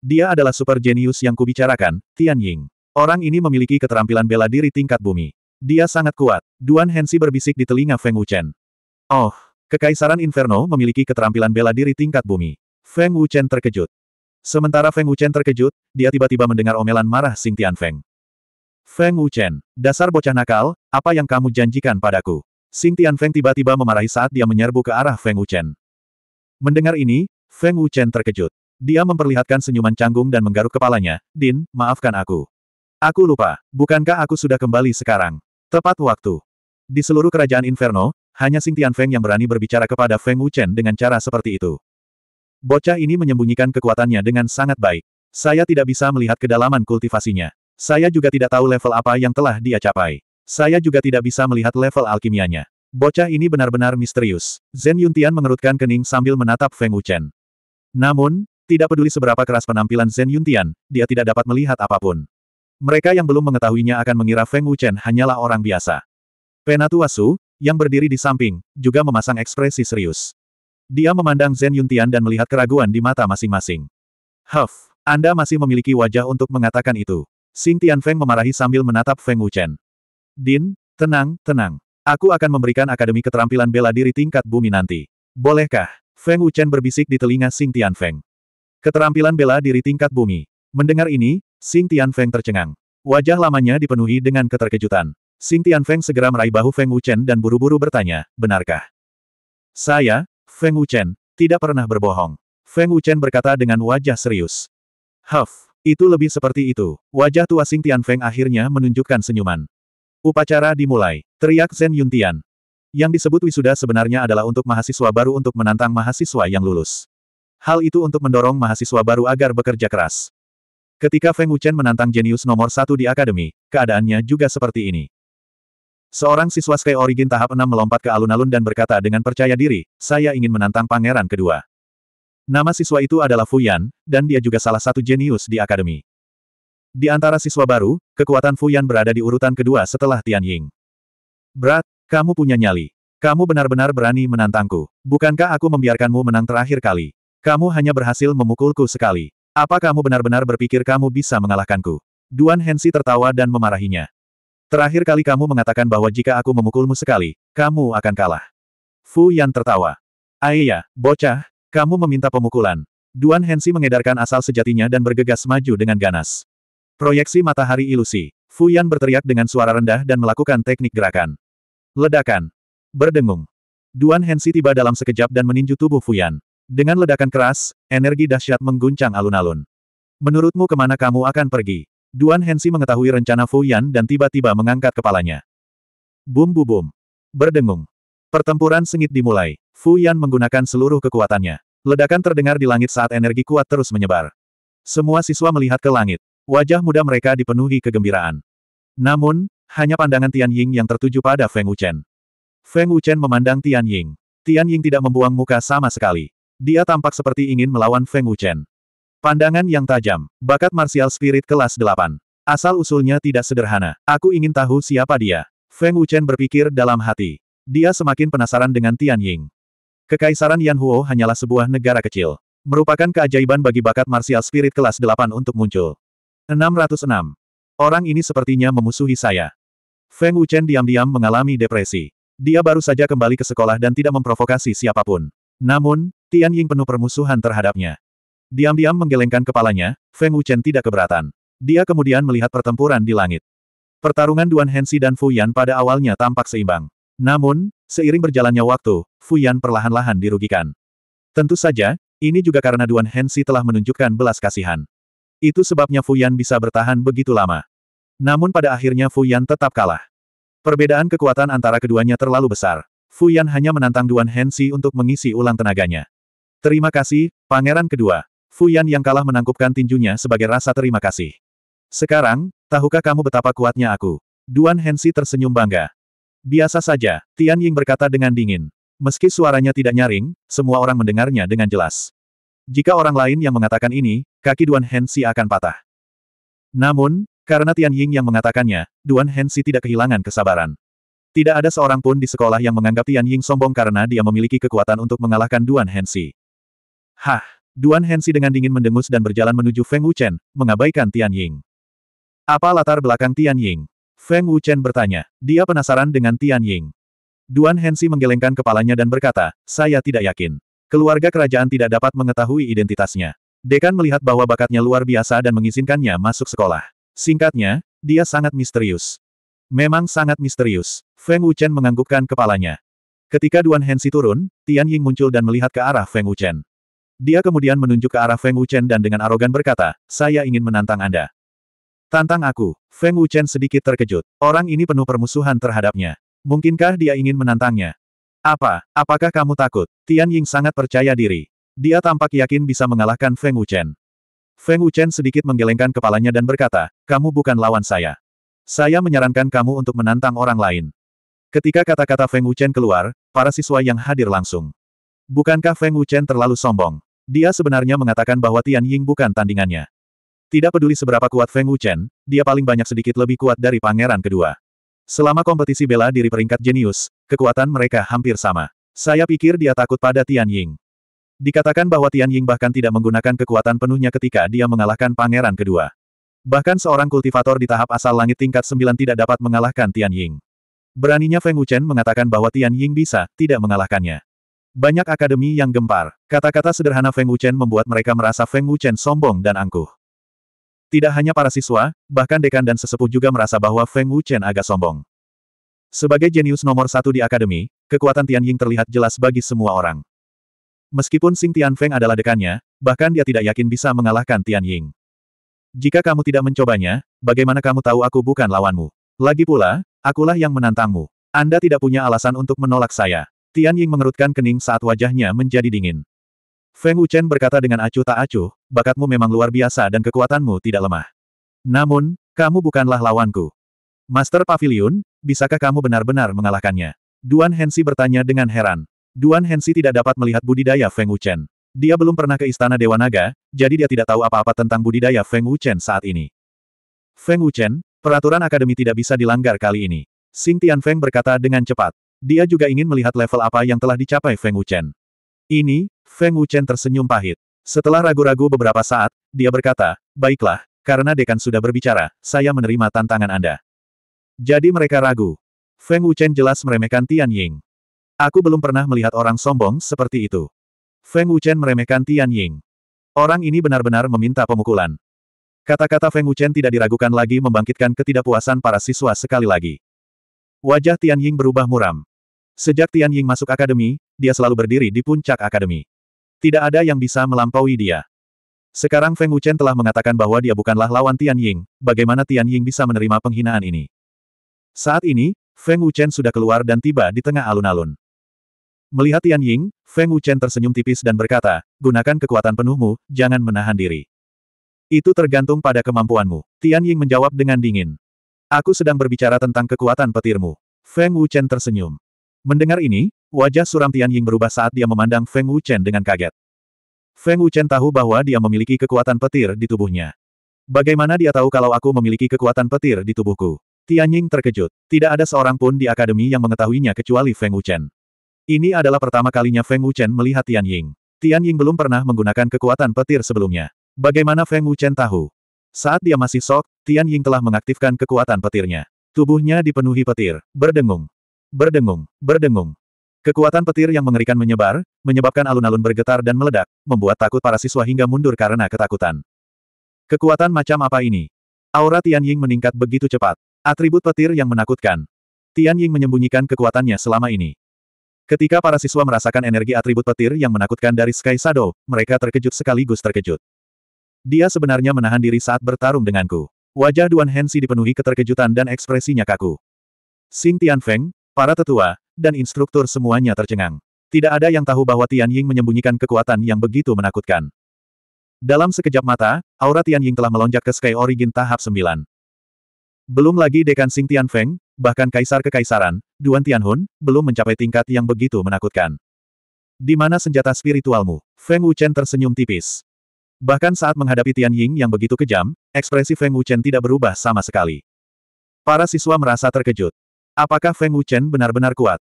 Dia adalah super genius yang kubicarakan, Tian Ying. Orang ini memiliki keterampilan bela diri tingkat bumi. Dia sangat kuat. Duan Hensi berbisik di telinga Feng Wuchen. Oh, Kekaisaran Inferno memiliki keterampilan bela diri tingkat bumi. Feng Wuchen terkejut. Sementara Feng Wuchen terkejut, dia tiba-tiba mendengar omelan marah Tian Tianfeng. Feng Wuchen, dasar bocah nakal, apa yang kamu janjikan padaku? Xing Tianfeng tiba-tiba memarahi saat dia menyerbu ke arah Feng Wuchen. Mendengar ini, Feng Wuchen terkejut. Dia memperlihatkan senyuman canggung dan menggaruk kepalanya, Din, maafkan aku. Aku lupa, bukankah aku sudah kembali sekarang? Tepat waktu. Di seluruh kerajaan Inferno, hanya Xing Tianfeng yang berani berbicara kepada Feng Wuchen dengan cara seperti itu. Bocah ini menyembunyikan kekuatannya dengan sangat baik. Saya tidak bisa melihat kedalaman kultivasinya. Saya juga tidak tahu level apa yang telah dia capai. Saya juga tidak bisa melihat level alkimianya. Bocah ini benar-benar misterius. Zen Yuntian mengerutkan kening sambil menatap Feng Wuchen. Namun, tidak peduli seberapa keras penampilan Zen Yuntian, dia tidak dapat melihat apapun. Mereka yang belum mengetahuinya akan mengira Feng Wuchen hanyalah orang biasa. Penatua Su, yang berdiri di samping, juga memasang ekspresi serius. Dia memandang Zen Yuntian dan melihat keraguan di mata masing-masing. Huff, Anda masih memiliki wajah untuk mengatakan itu. Xing Feng memarahi sambil menatap Feng Wuchen. Din, tenang, tenang. Aku akan memberikan Akademi Keterampilan Bela Diri tingkat bumi nanti. Bolehkah? Feng Wuchen berbisik di telinga Xing Feng. Keterampilan bela diri tingkat bumi. Mendengar ini, Xing Feng tercengang. Wajah lamanya dipenuhi dengan keterkejutan. Xing Feng segera meraih bahu Feng Wuchen dan buru-buru bertanya, benarkah? Saya, Feng Wuchen, tidak pernah berbohong. Feng Wuchen berkata dengan wajah serius. Huff, itu lebih seperti itu. Wajah tua Xing Feng akhirnya menunjukkan senyuman. Upacara dimulai. Teriak Zen Yuntian. Yang disebut wisuda sebenarnya adalah untuk mahasiswa baru untuk menantang mahasiswa yang lulus. Hal itu untuk mendorong mahasiswa baru agar bekerja keras. Ketika Feng Wuchen menantang jenius nomor satu di akademi, keadaannya juga seperti ini. Seorang siswa Sky Origin tahap 6 melompat ke alun-alun dan berkata dengan percaya diri, saya ingin menantang pangeran kedua. Nama siswa itu adalah Fu Yan, dan dia juga salah satu jenius di akademi. Di antara siswa baru, kekuatan Fu Yan berada di urutan kedua setelah Tian Ying. Berat, kamu punya nyali. Kamu benar-benar berani menantangku. Bukankah aku membiarkanmu menang terakhir kali? Kamu hanya berhasil memukulku sekali. Apa kamu benar-benar berpikir kamu bisa mengalahkanku? Duan Hensi tertawa dan memarahinya. Terakhir kali kamu mengatakan bahwa jika aku memukulmu sekali, kamu akan kalah. Fu Yan tertawa. Aiya, bocah, kamu meminta pemukulan. Duan Hensi mengedarkan asal sejatinya dan bergegas maju dengan ganas. Proyeksi matahari ilusi. Fuyan berteriak dengan suara rendah dan melakukan teknik gerakan. Ledakan. Berdengung. Duan Hensi tiba dalam sekejap dan meninju tubuh Fuyan. Dengan ledakan keras, energi dahsyat mengguncang alun-alun. Menurutmu kemana kamu akan pergi? Duan Hensi mengetahui rencana Fuyan dan tiba-tiba mengangkat kepalanya. Bum bu bum. Berdengung. Pertempuran sengit dimulai. Fu Yan menggunakan seluruh kekuatannya. Ledakan terdengar di langit saat energi kuat terus menyebar. Semua siswa melihat ke langit. Wajah muda mereka dipenuhi kegembiraan. Namun, hanya pandangan Tian Ying yang tertuju pada Feng Wuchen. Feng Wuchen memandang Tian Ying. Tian Ying tidak membuang muka sama sekali. Dia tampak seperti ingin melawan Feng Wuchen. Pandangan yang tajam, bakat martial spirit kelas 8. Asal-usulnya tidak sederhana. Aku ingin tahu siapa dia. Feng Wuchen berpikir dalam hati. Dia semakin penasaran dengan Tian Ying. Kekaisaran Yan Huo hanyalah sebuah negara kecil. Merupakan keajaiban bagi bakat martial spirit kelas 8 untuk muncul. 606. Orang ini sepertinya memusuhi saya. Feng Wuchen diam-diam mengalami depresi. Dia baru saja kembali ke sekolah dan tidak memprovokasi siapapun. Namun, Tian Ying penuh permusuhan terhadapnya. Diam-diam menggelengkan kepalanya, Feng Wuchen tidak keberatan. Dia kemudian melihat pertempuran di langit. Pertarungan Duan Hensi dan Fu Yan pada awalnya tampak seimbang. Namun, seiring berjalannya waktu, Fu Yan perlahan-lahan dirugikan. Tentu saja, ini juga karena Duan Hensi telah menunjukkan belas kasihan. Itu sebabnya Fu Yan bisa bertahan begitu lama. Namun pada akhirnya Fu Yan tetap kalah. Perbedaan kekuatan antara keduanya terlalu besar. Fu Yan hanya menantang Duan Hensi untuk mengisi ulang tenaganya. Terima kasih, pangeran kedua. Fu Yan yang kalah menangkupkan tinjunya sebagai rasa terima kasih. Sekarang, tahukah kamu betapa kuatnya aku? Duan Hensi tersenyum bangga. Biasa saja, Tian Ying berkata dengan dingin. Meski suaranya tidak nyaring, semua orang mendengarnya dengan jelas. Jika orang lain yang mengatakan ini, kaki Duan Hensi akan patah. Namun, karena Tian Ying yang mengatakannya, Duan Hensi tidak kehilangan kesabaran. Tidak ada seorang pun di sekolah yang menganggap Tian Ying sombong karena dia memiliki kekuatan untuk mengalahkan Duan Hensi. Hah! Duan Hensi dengan dingin mendengus dan berjalan menuju Feng Wuchen, mengabaikan Tian Ying. Apa latar belakang Tian Ying? Feng Wuchen bertanya. Dia penasaran dengan Tian Ying. Duan Hensi menggelengkan kepalanya dan berkata, saya tidak yakin. Keluarga kerajaan tidak dapat mengetahui identitasnya. Dekan melihat bahwa bakatnya luar biasa dan mengizinkannya masuk sekolah. Singkatnya, dia sangat misterius. Memang sangat misterius. Feng Wuchen menganggukkan kepalanya. Ketika Duan Hensi turun, Tian Ying muncul dan melihat ke arah Feng Wuchen. Dia kemudian menunjuk ke arah Feng Wuchen dan dengan arogan berkata, saya ingin menantang Anda. Tantang aku. Feng Wuchen sedikit terkejut. Orang ini penuh permusuhan terhadapnya. Mungkinkah dia ingin menantangnya? Apa, apakah kamu takut? Tian Ying sangat percaya diri. Dia tampak yakin bisa mengalahkan Feng Wuchen. Feng Wuchen sedikit menggelengkan kepalanya dan berkata, kamu bukan lawan saya. Saya menyarankan kamu untuk menantang orang lain. Ketika kata-kata Feng Wuchen keluar, para siswa yang hadir langsung. Bukankah Feng Wuchen terlalu sombong? Dia sebenarnya mengatakan bahwa Tian Ying bukan tandingannya. Tidak peduli seberapa kuat Feng Wuchen, dia paling banyak sedikit lebih kuat dari pangeran kedua. Selama kompetisi bela diri peringkat jenius, kekuatan mereka hampir sama. Saya pikir dia takut pada Tian Ying. Dikatakan bahwa Tian Ying bahkan tidak menggunakan kekuatan penuhnya ketika dia mengalahkan pangeran kedua. Bahkan seorang kultivator di tahap asal langit tingkat 9 tidak dapat mengalahkan Tian Ying. Beraninya Feng Wuchen mengatakan bahwa Tian Ying bisa, tidak mengalahkannya. Banyak akademi yang gempar. Kata-kata sederhana Feng Wuchen membuat mereka merasa Feng Wuchen sombong dan angkuh. Tidak hanya para siswa, bahkan dekan dan sesepuh juga merasa bahwa Feng Wuchen agak sombong. Sebagai jenius nomor satu di akademi, kekuatan Tian Ying terlihat jelas bagi semua orang. Meskipun Sing Tian Feng adalah dekannya, bahkan dia tidak yakin bisa mengalahkan Tian Ying. Jika kamu tidak mencobanya, bagaimana kamu tahu aku bukan lawanmu? Lagi pula, akulah yang menantangmu. Anda tidak punya alasan untuk menolak saya. Tian Ying mengerutkan kening saat wajahnya menjadi dingin. Feng Wuchen berkata dengan acuh tak acuh, bakatmu memang luar biasa dan kekuatanmu tidak lemah. Namun, kamu bukanlah lawanku. Master Pavilion, bisakah kamu benar-benar mengalahkannya? Duan Hensi bertanya dengan heran. Duan Hensi tidak dapat melihat budidaya Feng Wuchen. Dia belum pernah ke Istana Dewa Naga, jadi dia tidak tahu apa-apa tentang budidaya Feng Wuchen saat ini. Feng Wuchen, peraturan akademi tidak bisa dilanggar kali ini. Sing Tian Feng berkata dengan cepat. Dia juga ingin melihat level apa yang telah dicapai Feng Wuchen. Ini, Feng Wuchen tersenyum pahit. Setelah ragu-ragu beberapa saat, dia berkata, Baiklah, karena dekan sudah berbicara, saya menerima tantangan Anda. Jadi mereka ragu. Feng Wuchen jelas meremehkan Tian Ying. Aku belum pernah melihat orang sombong seperti itu. Feng Wuchen meremehkan Tian Ying. Orang ini benar-benar meminta pemukulan. Kata-kata Feng Wuchen tidak diragukan lagi membangkitkan ketidakpuasan para siswa sekali lagi. Wajah Tian Ying berubah muram. Sejak Tian Ying masuk akademi, dia selalu berdiri di puncak akademi. Tidak ada yang bisa melampaui dia. Sekarang Feng Wuchen telah mengatakan bahwa dia bukanlah lawan Tian Ying, bagaimana Tian Ying bisa menerima penghinaan ini? Saat ini, Feng Wuchen sudah keluar dan tiba di tengah alun-alun. Melihat Tian Ying, Feng Wuchen tersenyum tipis dan berkata, gunakan kekuatan penuhmu, jangan menahan diri. Itu tergantung pada kemampuanmu. Tian Ying menjawab dengan dingin. Aku sedang berbicara tentang kekuatan petirmu. Feng Wuchen tersenyum. Mendengar ini, Wajah Suram Tianying berubah saat dia memandang Feng Wuchen dengan kaget. Feng Wuchen tahu bahwa dia memiliki kekuatan petir di tubuhnya. Bagaimana dia tahu kalau aku memiliki kekuatan petir di tubuhku? Tianying terkejut. Tidak ada seorang pun di akademi yang mengetahuinya kecuali Feng Wuchen. Ini adalah pertama kalinya Feng Wuchen melihat Tianying. Tianying belum pernah menggunakan kekuatan petir sebelumnya. Bagaimana Feng Wuchen tahu? Saat dia masih sok, Tianying telah mengaktifkan kekuatan petirnya. Tubuhnya dipenuhi petir, berdengung, berdengung, berdengung. Kekuatan petir yang mengerikan menyebar, menyebabkan alun-alun bergetar dan meledak, membuat takut para siswa hingga mundur karena ketakutan. Kekuatan macam apa ini? Aura Tian Ying meningkat begitu cepat. Atribut petir yang menakutkan. Tian Ying menyembunyikan kekuatannya selama ini. Ketika para siswa merasakan energi atribut petir yang menakutkan dari Sky Shadow, mereka terkejut sekaligus terkejut. Dia sebenarnya menahan diri saat bertarung denganku. Wajah Duan Hensi dipenuhi keterkejutan dan ekspresinya kaku. Sing Feng, para tetua, dan instruktur semuanya tercengang. Tidak ada yang tahu bahwa Tian Ying menyembunyikan kekuatan yang begitu menakutkan. Dalam sekejap mata, aura Tian Ying telah melonjak ke Sky Origin tahap 9. Belum lagi Dekan Sing Tian Feng, bahkan Kaisar Kekaisaran, Duan Tianhun, belum mencapai tingkat yang begitu menakutkan. Di mana senjata spiritualmu? Feng Wuchen tersenyum tipis. Bahkan saat menghadapi Tian Ying yang begitu kejam, ekspresi Feng Wuchen tidak berubah sama sekali. Para siswa merasa terkejut. Apakah Feng Wuchen benar-benar kuat?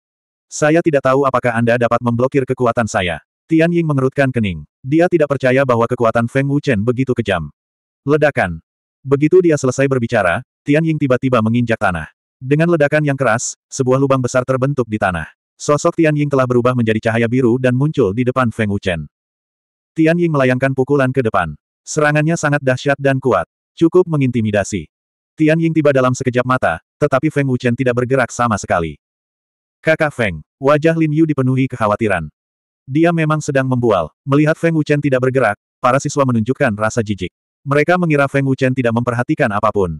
Saya tidak tahu apakah Anda dapat memblokir kekuatan saya. Tian Ying mengerutkan kening. Dia tidak percaya bahwa kekuatan Feng Wuchen begitu kejam. Ledakan. Begitu dia selesai berbicara, Tian Ying tiba-tiba menginjak tanah. Dengan ledakan yang keras, sebuah lubang besar terbentuk di tanah. Sosok Tian Ying telah berubah menjadi cahaya biru dan muncul di depan Feng Wuchen. Tian Ying melayangkan pukulan ke depan. Serangannya sangat dahsyat dan kuat. Cukup mengintimidasi. Tian Ying tiba dalam sekejap mata, tetapi Feng Wuchen tidak bergerak sama sekali. Kakak Feng, wajah Lin Yu dipenuhi kekhawatiran. Dia memang sedang membual. Melihat Feng Wuchen tidak bergerak, para siswa menunjukkan rasa jijik. Mereka mengira Feng Wuchen tidak memperhatikan apapun.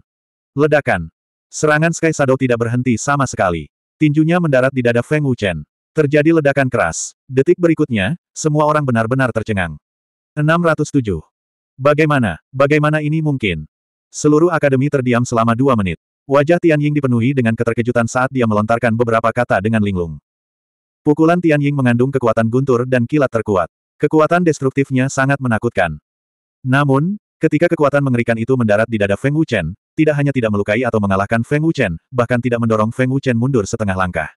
Ledakan. Serangan Sky Shadow tidak berhenti sama sekali. Tinjunya mendarat di dada Feng Wuchen. Terjadi ledakan keras. Detik berikutnya, semua orang benar-benar tercengang. 607. Bagaimana, bagaimana ini mungkin? Seluruh akademi terdiam selama dua menit. Wajah Tian Ying dipenuhi dengan keterkejutan saat dia melontarkan beberapa kata dengan linglung. Pukulan Tian Ying mengandung kekuatan guntur dan kilat terkuat. Kekuatan destruktifnya sangat menakutkan. Namun, ketika kekuatan mengerikan itu mendarat di dada Feng Wuchen, tidak hanya tidak melukai atau mengalahkan Feng Wuchen, bahkan tidak mendorong Feng Wuchen mundur setengah langkah.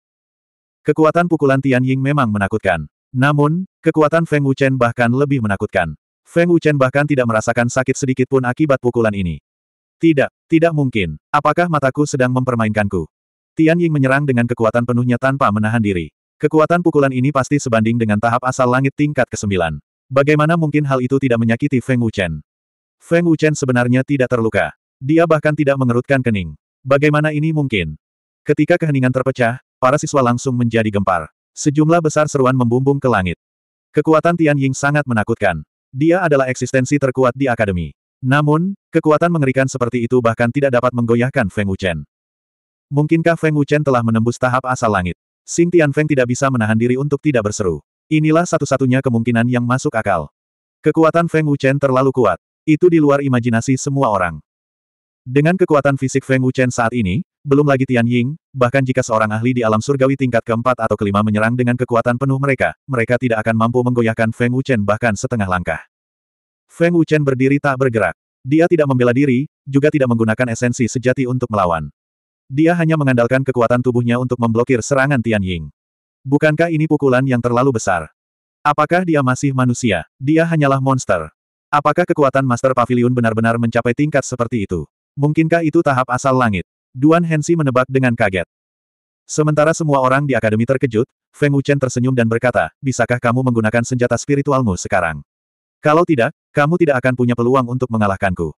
Kekuatan pukulan Tian Ying memang menakutkan. Namun, kekuatan Feng Wuchen bahkan lebih menakutkan. Feng Wuchen bahkan tidak merasakan sakit sedikit pun akibat pukulan ini. Tidak, tidak mungkin. Apakah mataku sedang mempermainkanku? Tian Ying menyerang dengan kekuatan penuhnya tanpa menahan diri. Kekuatan pukulan ini pasti sebanding dengan tahap asal langit tingkat ke-9. Bagaimana mungkin hal itu tidak menyakiti Feng Wuchen? Feng Wuchen sebenarnya tidak terluka. Dia bahkan tidak mengerutkan kening. Bagaimana ini mungkin? Ketika keheningan terpecah, para siswa langsung menjadi gempar. Sejumlah besar seruan membumbung ke langit. Kekuatan Tian Ying sangat menakutkan. Dia adalah eksistensi terkuat di akademi. Namun, kekuatan mengerikan seperti itu bahkan tidak dapat menggoyahkan Feng Wuchen. Mungkinkah Feng Wuchen telah menembus tahap asal langit? Xing Feng tidak bisa menahan diri untuk tidak berseru. Inilah satu-satunya kemungkinan yang masuk akal. Kekuatan Feng Wuchen terlalu kuat. Itu di luar imajinasi semua orang. Dengan kekuatan fisik Feng Wuchen saat ini, belum lagi Tian Ying, bahkan jika seorang ahli di alam surgawi tingkat keempat atau kelima menyerang dengan kekuatan penuh mereka, mereka tidak akan mampu menggoyahkan Feng Wuchen bahkan setengah langkah. Feng Wuchen berdiri tak bergerak. Dia tidak membela diri, juga tidak menggunakan esensi sejati untuk melawan. Dia hanya mengandalkan kekuatan tubuhnya untuk memblokir serangan Tian Ying. Bukankah ini pukulan yang terlalu besar? Apakah dia masih manusia? Dia hanyalah monster. Apakah kekuatan Master Pavilion benar-benar mencapai tingkat seperti itu? Mungkinkah itu tahap asal langit? Duan Hensi menebak dengan kaget. Sementara semua orang di akademi terkejut, Feng Wuchen tersenyum dan berkata, bisakah kamu menggunakan senjata spiritualmu sekarang? Kalau tidak, kamu tidak akan punya peluang untuk mengalahkanku.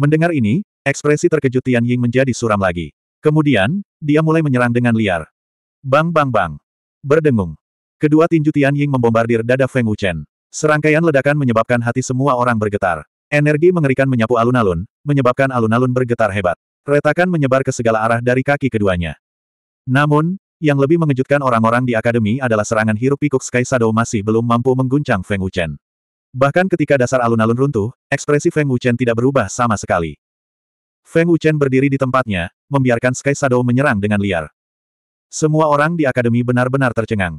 Mendengar ini, ekspresi terkejut Tian Ying menjadi suram lagi. Kemudian, dia mulai menyerang dengan liar. Bang bang bang. Berdengung. Kedua tinju Tian Ying membombardir dada Feng Wuchen. Serangkaian ledakan menyebabkan hati semua orang bergetar. Energi mengerikan menyapu alun-alun, menyebabkan alun-alun bergetar hebat. Retakan menyebar ke segala arah dari kaki keduanya. Namun, yang lebih mengejutkan orang-orang di akademi adalah serangan hirup pikuk Sky Shadow masih belum mampu mengguncang Feng Wuchen. Bahkan ketika dasar alun-alun runtuh, ekspresi Feng Wuchen tidak berubah sama sekali. Feng Wuchen berdiri di tempatnya, membiarkan Sky Shadow menyerang dengan liar. Semua orang di akademi benar-benar tercengang.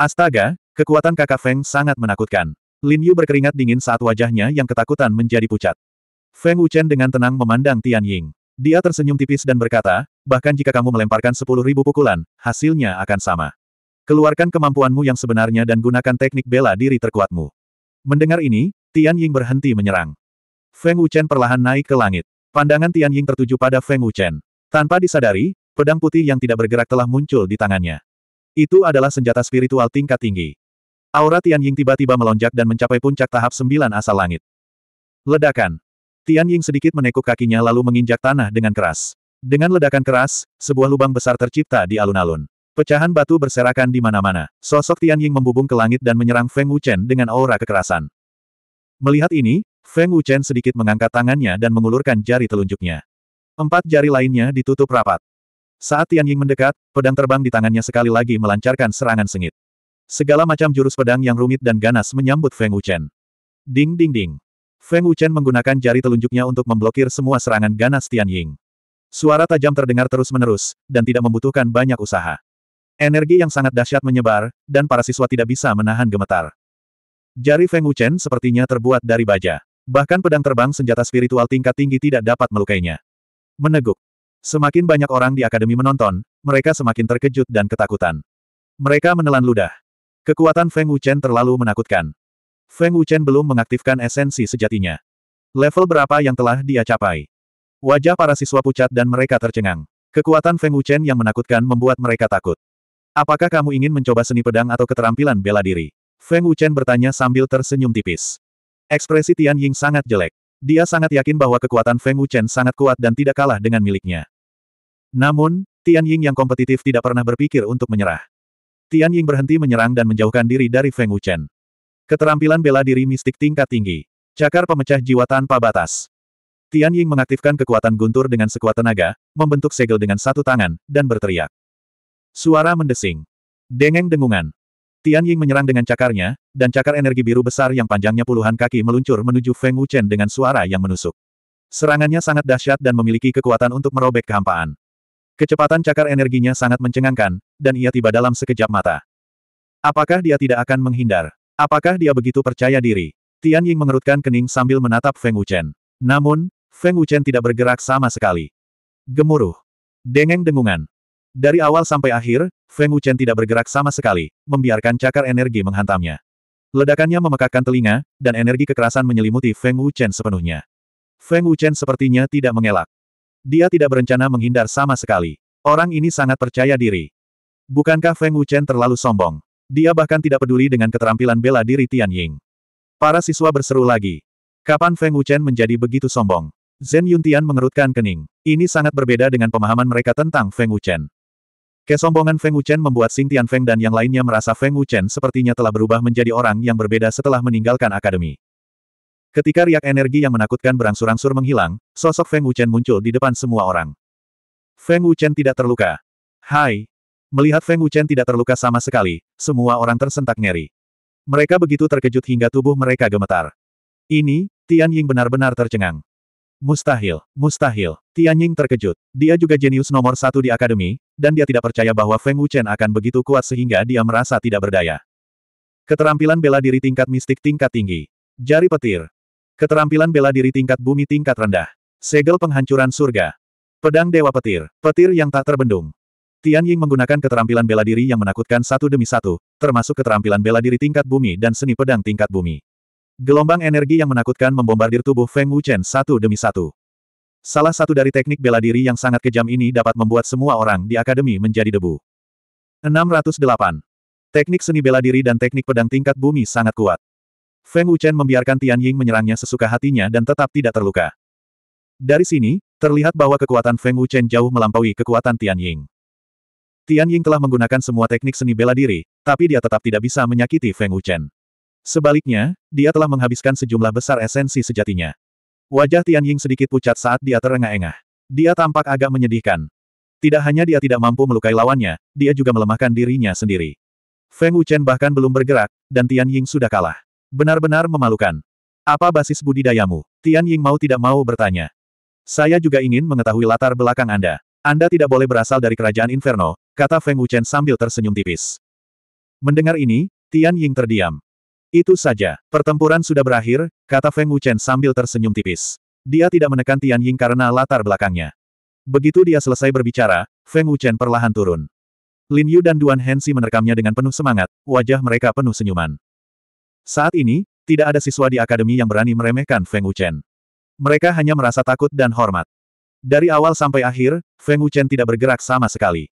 Astaga, kekuatan kakak Feng sangat menakutkan. Lin Yu berkeringat dingin saat wajahnya yang ketakutan menjadi pucat. Feng Wuchen dengan tenang memandang Tian Ying. Dia tersenyum tipis dan berkata, bahkan jika kamu melemparkan sepuluh ribu pukulan, hasilnya akan sama. Keluarkan kemampuanmu yang sebenarnya dan gunakan teknik bela diri terkuatmu. Mendengar ini, Tian Ying berhenti menyerang. Feng Wuchen perlahan naik ke langit. Pandangan Tian Ying tertuju pada Feng Wuchen. Tanpa disadari, pedang putih yang tidak bergerak telah muncul di tangannya. Itu adalah senjata spiritual tingkat tinggi. Aura Tian Ying tiba-tiba melonjak dan mencapai puncak tahap sembilan asal langit. Ledakan. Tian Ying sedikit menekuk kakinya lalu menginjak tanah dengan keras. Dengan ledakan keras, sebuah lubang besar tercipta di alun-alun. Pecahan batu berserakan di mana-mana. Sosok Tian Ying membubung ke langit dan menyerang Feng Wuchen dengan aura kekerasan. Melihat ini, Feng Wuchen sedikit mengangkat tangannya dan mengulurkan jari telunjuknya. Empat jari lainnya ditutup rapat. Saat Tian Ying mendekat, pedang terbang di tangannya sekali lagi melancarkan serangan sengit. Segala macam jurus pedang yang rumit dan ganas menyambut Feng Wuchen. Ding ding ding. Feng Wuchen menggunakan jari telunjuknya untuk memblokir semua serangan ganas Tian Ying. Suara tajam terdengar terus-menerus, dan tidak membutuhkan banyak usaha. Energi yang sangat dahsyat menyebar, dan para siswa tidak bisa menahan gemetar. Jari Feng Wuchen sepertinya terbuat dari baja. Bahkan pedang terbang senjata spiritual tingkat tinggi tidak dapat melukainya. Meneguk. Semakin banyak orang di akademi menonton, mereka semakin terkejut dan ketakutan. Mereka menelan ludah. Kekuatan Feng Wuchen terlalu menakutkan. Feng Wuchen belum mengaktifkan esensi sejatinya. Level berapa yang telah dia capai? Wajah para siswa pucat dan mereka tercengang. Kekuatan Feng Wuchen yang menakutkan membuat mereka takut. Apakah kamu ingin mencoba seni pedang atau keterampilan bela diri? Feng Wuchen bertanya sambil tersenyum tipis. Ekspresi Tian Ying sangat jelek. Dia sangat yakin bahwa kekuatan Feng Wuchen sangat kuat dan tidak kalah dengan miliknya. Namun, Tian Ying yang kompetitif tidak pernah berpikir untuk menyerah. Tian Ying berhenti menyerang dan menjauhkan diri dari Feng Wuchen. Keterampilan bela diri mistik tingkat tinggi. Cakar pemecah jiwa tanpa batas. Tian Ying mengaktifkan kekuatan guntur dengan sekuat tenaga, membentuk segel dengan satu tangan, dan berteriak. Suara mendesing. Dengeng dengungan. Tian Ying menyerang dengan cakarnya, dan cakar energi biru besar yang panjangnya puluhan kaki meluncur menuju Feng Wuchen dengan suara yang menusuk. Serangannya sangat dahsyat dan memiliki kekuatan untuk merobek kehampaan. Kecepatan cakar energinya sangat mencengangkan, dan ia tiba dalam sekejap mata. Apakah dia tidak akan menghindar? Apakah dia begitu percaya diri? Tian Ying mengerutkan kening sambil menatap Feng Wuchen. Namun, Feng Wuchen tidak bergerak sama sekali. Gemuruh. Dengeng dengungan. Dari awal sampai akhir, Feng Wuchen tidak bergerak sama sekali, membiarkan cakar energi menghantamnya. Ledakannya memekakkan telinga, dan energi kekerasan menyelimuti Feng Wuchen sepenuhnya. Feng Wuchen sepertinya tidak mengelak. Dia tidak berencana menghindar sama sekali. Orang ini sangat percaya diri. Bukankah Feng Wuchen terlalu sombong? Dia bahkan tidak peduli dengan keterampilan bela diri Tian Ying. Para siswa berseru lagi. Kapan Feng Wuchen menjadi begitu sombong? Zhen Yuntian mengerutkan kening. Ini sangat berbeda dengan pemahaman mereka tentang Feng Wuchen. Kesombongan Feng Wuchen membuat Xing Feng dan yang lainnya merasa Feng Wuchen sepertinya telah berubah menjadi orang yang berbeda setelah meninggalkan akademi. Ketika riak energi yang menakutkan berangsur-angsur menghilang, sosok Feng Wuchen muncul di depan semua orang. Feng Wuchen tidak terluka. Hai! Melihat Feng Wuchen tidak terluka sama sekali, semua orang tersentak ngeri. Mereka begitu terkejut hingga tubuh mereka gemetar. Ini, Tian Ying benar-benar tercengang. Mustahil, mustahil. Tian Ying terkejut. Dia juga jenius nomor satu di akademi, dan dia tidak percaya bahwa Feng Wuchen akan begitu kuat sehingga dia merasa tidak berdaya. Keterampilan bela diri tingkat mistik tingkat tinggi. Jari petir. Keterampilan bela diri tingkat bumi tingkat rendah. Segel penghancuran surga. Pedang Dewa Petir. Petir yang tak terbendung. Tian Ying menggunakan keterampilan bela diri yang menakutkan satu demi satu, termasuk keterampilan bela diri tingkat bumi dan seni pedang tingkat bumi. Gelombang energi yang menakutkan membombardir tubuh Feng Wuchen satu demi satu. Salah satu dari teknik bela diri yang sangat kejam ini dapat membuat semua orang di akademi menjadi debu. 608. Teknik seni bela diri dan teknik pedang tingkat bumi sangat kuat. Feng Wuchen membiarkan Tian Ying menyerangnya sesuka hatinya dan tetap tidak terluka. Dari sini, terlihat bahwa kekuatan Feng Wuchen jauh melampaui kekuatan Tian Ying. Tian Ying telah menggunakan semua teknik seni bela diri, tapi dia tetap tidak bisa menyakiti Feng Wuchen. Sebaliknya, dia telah menghabiskan sejumlah besar esensi sejatinya. Wajah Tian Ying sedikit pucat saat dia terengah-engah. Dia tampak agak menyedihkan. Tidak hanya dia tidak mampu melukai lawannya, dia juga melemahkan dirinya sendiri. Feng Wuchen bahkan belum bergerak, dan Tian Ying sudah kalah. Benar-benar memalukan. Apa basis budidayamu? Tian Ying mau tidak mau bertanya. Saya juga ingin mengetahui latar belakang Anda. Anda tidak boleh berasal dari kerajaan Inferno, kata Feng Wuchen sambil tersenyum tipis. Mendengar ini, Tian Ying terdiam. Itu saja, pertempuran sudah berakhir, kata Feng Wuchen sambil tersenyum tipis. Dia tidak menekan Tian Ying karena latar belakangnya. Begitu dia selesai berbicara, Feng Wuchen perlahan turun. Lin Yu dan Duan Hensi menerkamnya dengan penuh semangat, wajah mereka penuh senyuman. Saat ini, tidak ada siswa di akademi yang berani meremehkan Feng Wuchen. Mereka hanya merasa takut dan hormat. Dari awal sampai akhir, Feng Wuchen tidak bergerak sama sekali.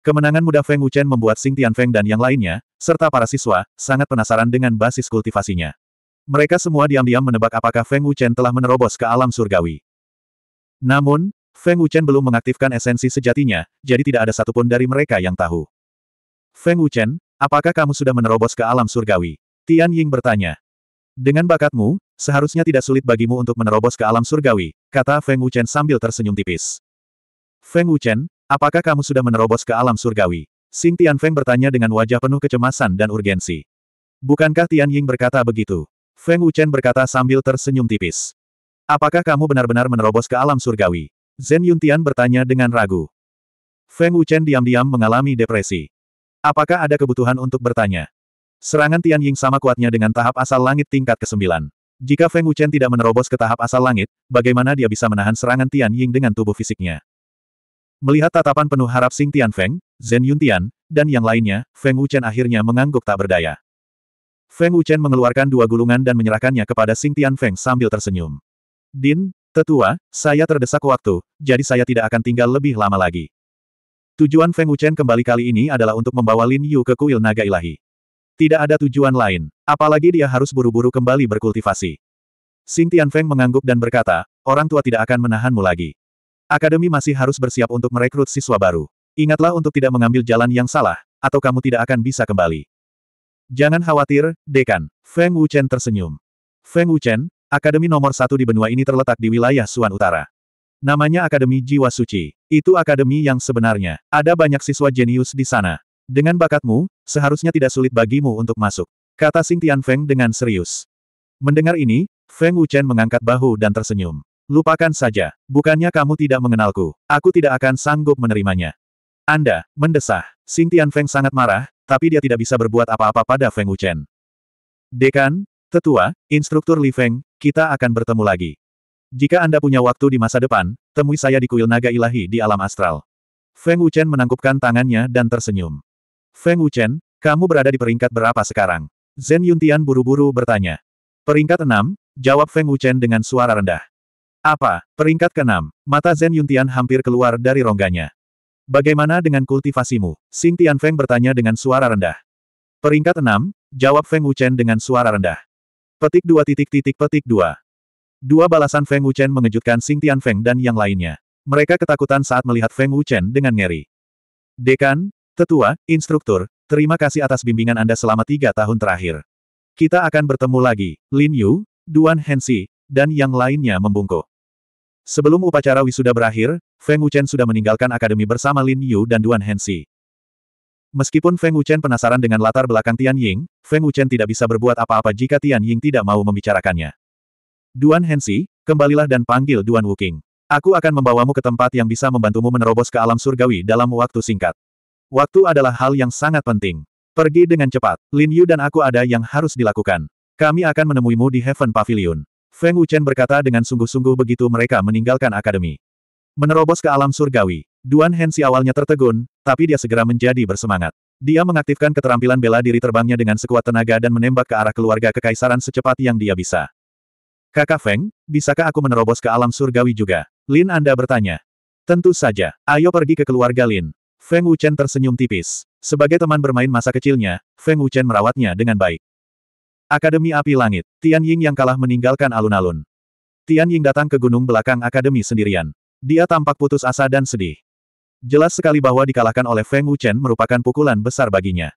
Kemenangan muda Feng Wuchen membuat Sing Tian Feng dan yang lainnya, serta para siswa, sangat penasaran dengan basis kultivasinya. Mereka semua diam-diam menebak apakah Feng Wuchen telah menerobos ke alam surgawi. Namun, Feng Wuchen belum mengaktifkan esensi sejatinya, jadi tidak ada satupun dari mereka yang tahu. Feng Wuchen, apakah kamu sudah menerobos ke alam surgawi? Tian Ying bertanya. Dengan bakatmu, seharusnya tidak sulit bagimu untuk menerobos ke alam surgawi, kata Feng Wuchen sambil tersenyum tipis. Feng Wuchen, Apakah kamu sudah menerobos ke alam surgawi? Xing Tianfeng bertanya dengan wajah penuh kecemasan dan urgensi. Bukankah Tian Ying berkata begitu? Feng Wuchen berkata sambil tersenyum tipis. Apakah kamu benar-benar menerobos ke alam surgawi? Zhen Yuntian bertanya dengan ragu. Feng Wuchen diam-diam mengalami depresi. Apakah ada kebutuhan untuk bertanya? Serangan Tian Ying sama kuatnya dengan tahap asal langit tingkat ke-9. Jika Feng Wuchen tidak menerobos ke tahap asal langit, bagaimana dia bisa menahan serangan Tian Ying dengan tubuh fisiknya? Melihat tatapan penuh harap Sing Zen Zhen Tian, dan yang lainnya, Feng Wuchen akhirnya mengangguk tak berdaya. Feng Wuchen mengeluarkan dua gulungan dan menyerahkannya kepada Sing Feng sambil tersenyum. Din, tetua, saya terdesak waktu, jadi saya tidak akan tinggal lebih lama lagi. Tujuan Feng Wuchen kembali kali ini adalah untuk membawa Lin Yu ke kuil naga ilahi. Tidak ada tujuan lain, apalagi dia harus buru-buru kembali berkultivasi. Sing Feng mengangguk dan berkata, orang tua tidak akan menahanmu lagi. Akademi masih harus bersiap untuk merekrut siswa baru. Ingatlah untuk tidak mengambil jalan yang salah, atau kamu tidak akan bisa kembali. Jangan khawatir, Dekan. Feng Wuchen tersenyum. Feng Wuchen, akademi nomor satu di benua ini terletak di wilayah Suan Utara. Namanya Akademi Jiwa Suci. Itu akademi yang sebenarnya. Ada banyak siswa jenius di sana. Dengan bakatmu, seharusnya tidak sulit bagimu untuk masuk. Kata Tian Feng dengan serius. Mendengar ini, Feng Wuchen mengangkat bahu dan tersenyum. Lupakan saja, bukannya kamu tidak mengenalku, aku tidak akan sanggup menerimanya. Anda, mendesah. Xing Feng sangat marah, tapi dia tidak bisa berbuat apa-apa pada Feng Wuchen. Dekan, tetua, instruktur Li Feng, kita akan bertemu lagi. Jika Anda punya waktu di masa depan, temui saya di kuil naga ilahi di alam astral. Feng Wuchen menangkupkan tangannya dan tersenyum. Feng Wuchen, kamu berada di peringkat berapa sekarang? Zen Yuntian buru-buru bertanya. Peringkat enam, jawab Feng Wuchen dengan suara rendah. Apa? Peringkat ke-6. Mata Zen Yuntian hampir keluar dari rongganya. Bagaimana dengan kultivasimu? Xing Feng bertanya dengan suara rendah. Peringkat 6, jawab Feng Wuchen dengan suara rendah. Petik dua titik titik petik dua. Dua balasan Feng Wuchen mengejutkan Xing Feng dan yang lainnya. Mereka ketakutan saat melihat Feng Wuchen dengan ngeri. Dekan, tetua, instruktur, terima kasih atas bimbingan Anda selama tiga tahun terakhir. Kita akan bertemu lagi, Lin Yu, Duan Hensi, dan yang lainnya membungkuk. Sebelum upacara wisuda berakhir, Feng Wuchen sudah meninggalkan akademi bersama Lin Yu dan Duan Hensi. Meskipun Feng Wuchen penasaran dengan latar belakang Tian Ying, Feng Wuchen tidak bisa berbuat apa-apa jika Tian Ying tidak mau membicarakannya. Duan Hensi, kembalilah dan panggil Duan Wuking. Aku akan membawamu ke tempat yang bisa membantumu menerobos ke alam surgawi dalam waktu singkat. Waktu adalah hal yang sangat penting. Pergi dengan cepat, Lin Yu dan aku ada yang harus dilakukan. Kami akan menemuimu di Heaven Pavilion. Feng Wuchen berkata dengan sungguh-sungguh begitu mereka meninggalkan akademi. Menerobos ke alam surgawi, Duan Hensi awalnya tertegun, tapi dia segera menjadi bersemangat. Dia mengaktifkan keterampilan bela diri terbangnya dengan sekuat tenaga dan menembak ke arah keluarga kekaisaran secepat yang dia bisa. Kakak Feng, bisakah aku menerobos ke alam surgawi juga? Lin Anda bertanya. Tentu saja, ayo pergi ke keluarga Lin. Feng Wuchen tersenyum tipis. Sebagai teman bermain masa kecilnya, Feng Wuchen merawatnya dengan baik. Akademi Api Langit, Tian Ying yang kalah meninggalkan alun-alun. Tian Ying datang ke gunung belakang akademi sendirian. Dia tampak putus asa dan sedih. Jelas sekali bahwa dikalahkan oleh Feng Wuchen merupakan pukulan besar baginya.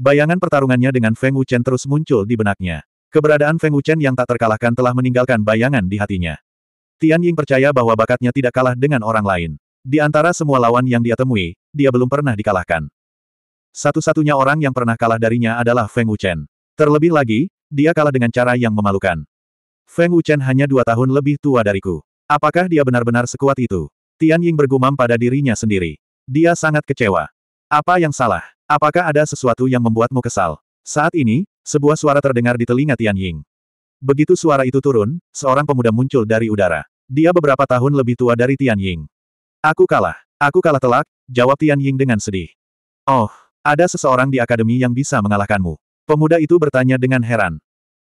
Bayangan pertarungannya dengan Feng Wuchen terus muncul di benaknya. Keberadaan Feng Wuchen yang tak terkalahkan telah meninggalkan bayangan di hatinya. Tian Ying percaya bahwa bakatnya tidak kalah dengan orang lain. Di antara semua lawan yang dia temui, dia belum pernah dikalahkan. Satu-satunya orang yang pernah kalah darinya adalah Feng Wuchen. Terlebih lagi, dia kalah dengan cara yang memalukan. Feng Wuchen hanya dua tahun lebih tua dariku. Apakah dia benar-benar sekuat itu? Tian Ying bergumam pada dirinya sendiri. Dia sangat kecewa. Apa yang salah? Apakah ada sesuatu yang membuatmu kesal? Saat ini, sebuah suara terdengar di telinga Tian Ying. Begitu suara itu turun, seorang pemuda muncul dari udara. Dia beberapa tahun lebih tua dari Tian Ying. Aku kalah. Aku kalah telak, jawab Tian Ying dengan sedih. Oh, ada seseorang di akademi yang bisa mengalahkanmu. Pemuda itu bertanya dengan heran.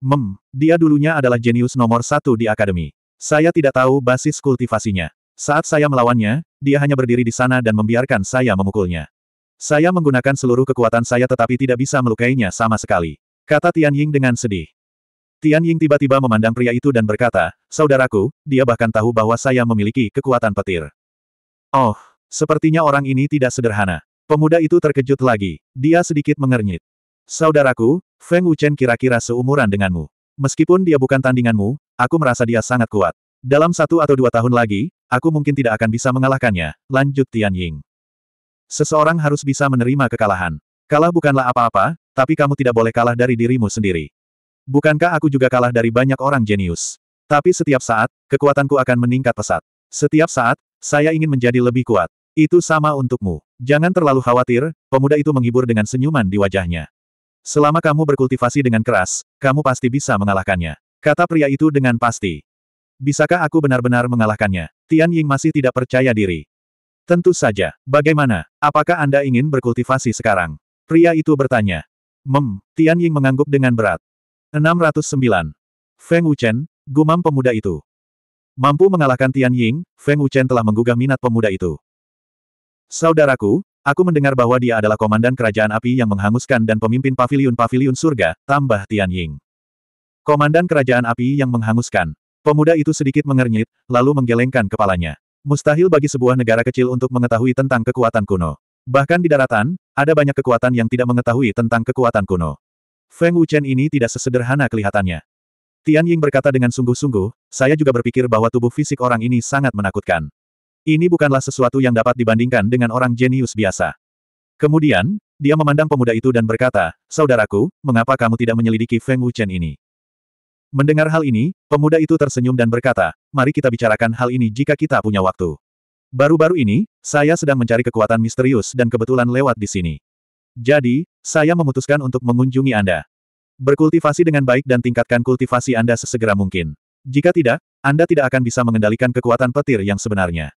Mem, dia dulunya adalah jenius nomor satu di akademi. Saya tidak tahu basis kultivasinya. Saat saya melawannya, dia hanya berdiri di sana dan membiarkan saya memukulnya. Saya menggunakan seluruh kekuatan saya tetapi tidak bisa melukainya sama sekali. Kata Tian Ying dengan sedih. Tian Ying tiba-tiba memandang pria itu dan berkata, Saudaraku, dia bahkan tahu bahwa saya memiliki kekuatan petir. Oh, sepertinya orang ini tidak sederhana. Pemuda itu terkejut lagi. Dia sedikit mengernyit. Saudaraku, Feng Wuchen kira-kira seumuran denganmu. Meskipun dia bukan tandinganmu, aku merasa dia sangat kuat. Dalam satu atau dua tahun lagi, aku mungkin tidak akan bisa mengalahkannya, lanjut Tian Ying. Seseorang harus bisa menerima kekalahan. Kalah bukanlah apa-apa, tapi kamu tidak boleh kalah dari dirimu sendiri. Bukankah aku juga kalah dari banyak orang jenius? Tapi setiap saat, kekuatanku akan meningkat pesat. Setiap saat, saya ingin menjadi lebih kuat. Itu sama untukmu. Jangan terlalu khawatir, pemuda itu menghibur dengan senyuman di wajahnya. Selama kamu berkultivasi dengan keras, kamu pasti bisa mengalahkannya. Kata pria itu dengan pasti. Bisakah aku benar-benar mengalahkannya? Tian Ying masih tidak percaya diri. Tentu saja. Bagaimana? Apakah Anda ingin berkultivasi sekarang? Pria itu bertanya. Mem, Tian Ying mengangguk dengan berat. 609. Feng Wuchen, gumam pemuda itu. Mampu mengalahkan Tian Ying, Feng Wuchen telah menggugah minat pemuda itu. Saudaraku, Aku mendengar bahwa dia adalah komandan kerajaan api yang menghanguskan dan pemimpin paviliun-paviliun surga, tambah Tian Ying. Komandan kerajaan api yang menghanguskan. Pemuda itu sedikit mengernyit, lalu menggelengkan kepalanya. Mustahil bagi sebuah negara kecil untuk mengetahui tentang kekuatan kuno. Bahkan di daratan, ada banyak kekuatan yang tidak mengetahui tentang kekuatan kuno. Feng Wuchen ini tidak sesederhana kelihatannya. Tian Ying berkata dengan sungguh-sungguh, saya juga berpikir bahwa tubuh fisik orang ini sangat menakutkan. Ini bukanlah sesuatu yang dapat dibandingkan dengan orang jenius biasa. Kemudian, dia memandang pemuda itu dan berkata, Saudaraku, mengapa kamu tidak menyelidiki Feng Wuchen ini? Mendengar hal ini, pemuda itu tersenyum dan berkata, mari kita bicarakan hal ini jika kita punya waktu. Baru-baru ini, saya sedang mencari kekuatan misterius dan kebetulan lewat di sini. Jadi, saya memutuskan untuk mengunjungi Anda. Berkultivasi dengan baik dan tingkatkan kultivasi Anda sesegera mungkin. Jika tidak, Anda tidak akan bisa mengendalikan kekuatan petir yang sebenarnya.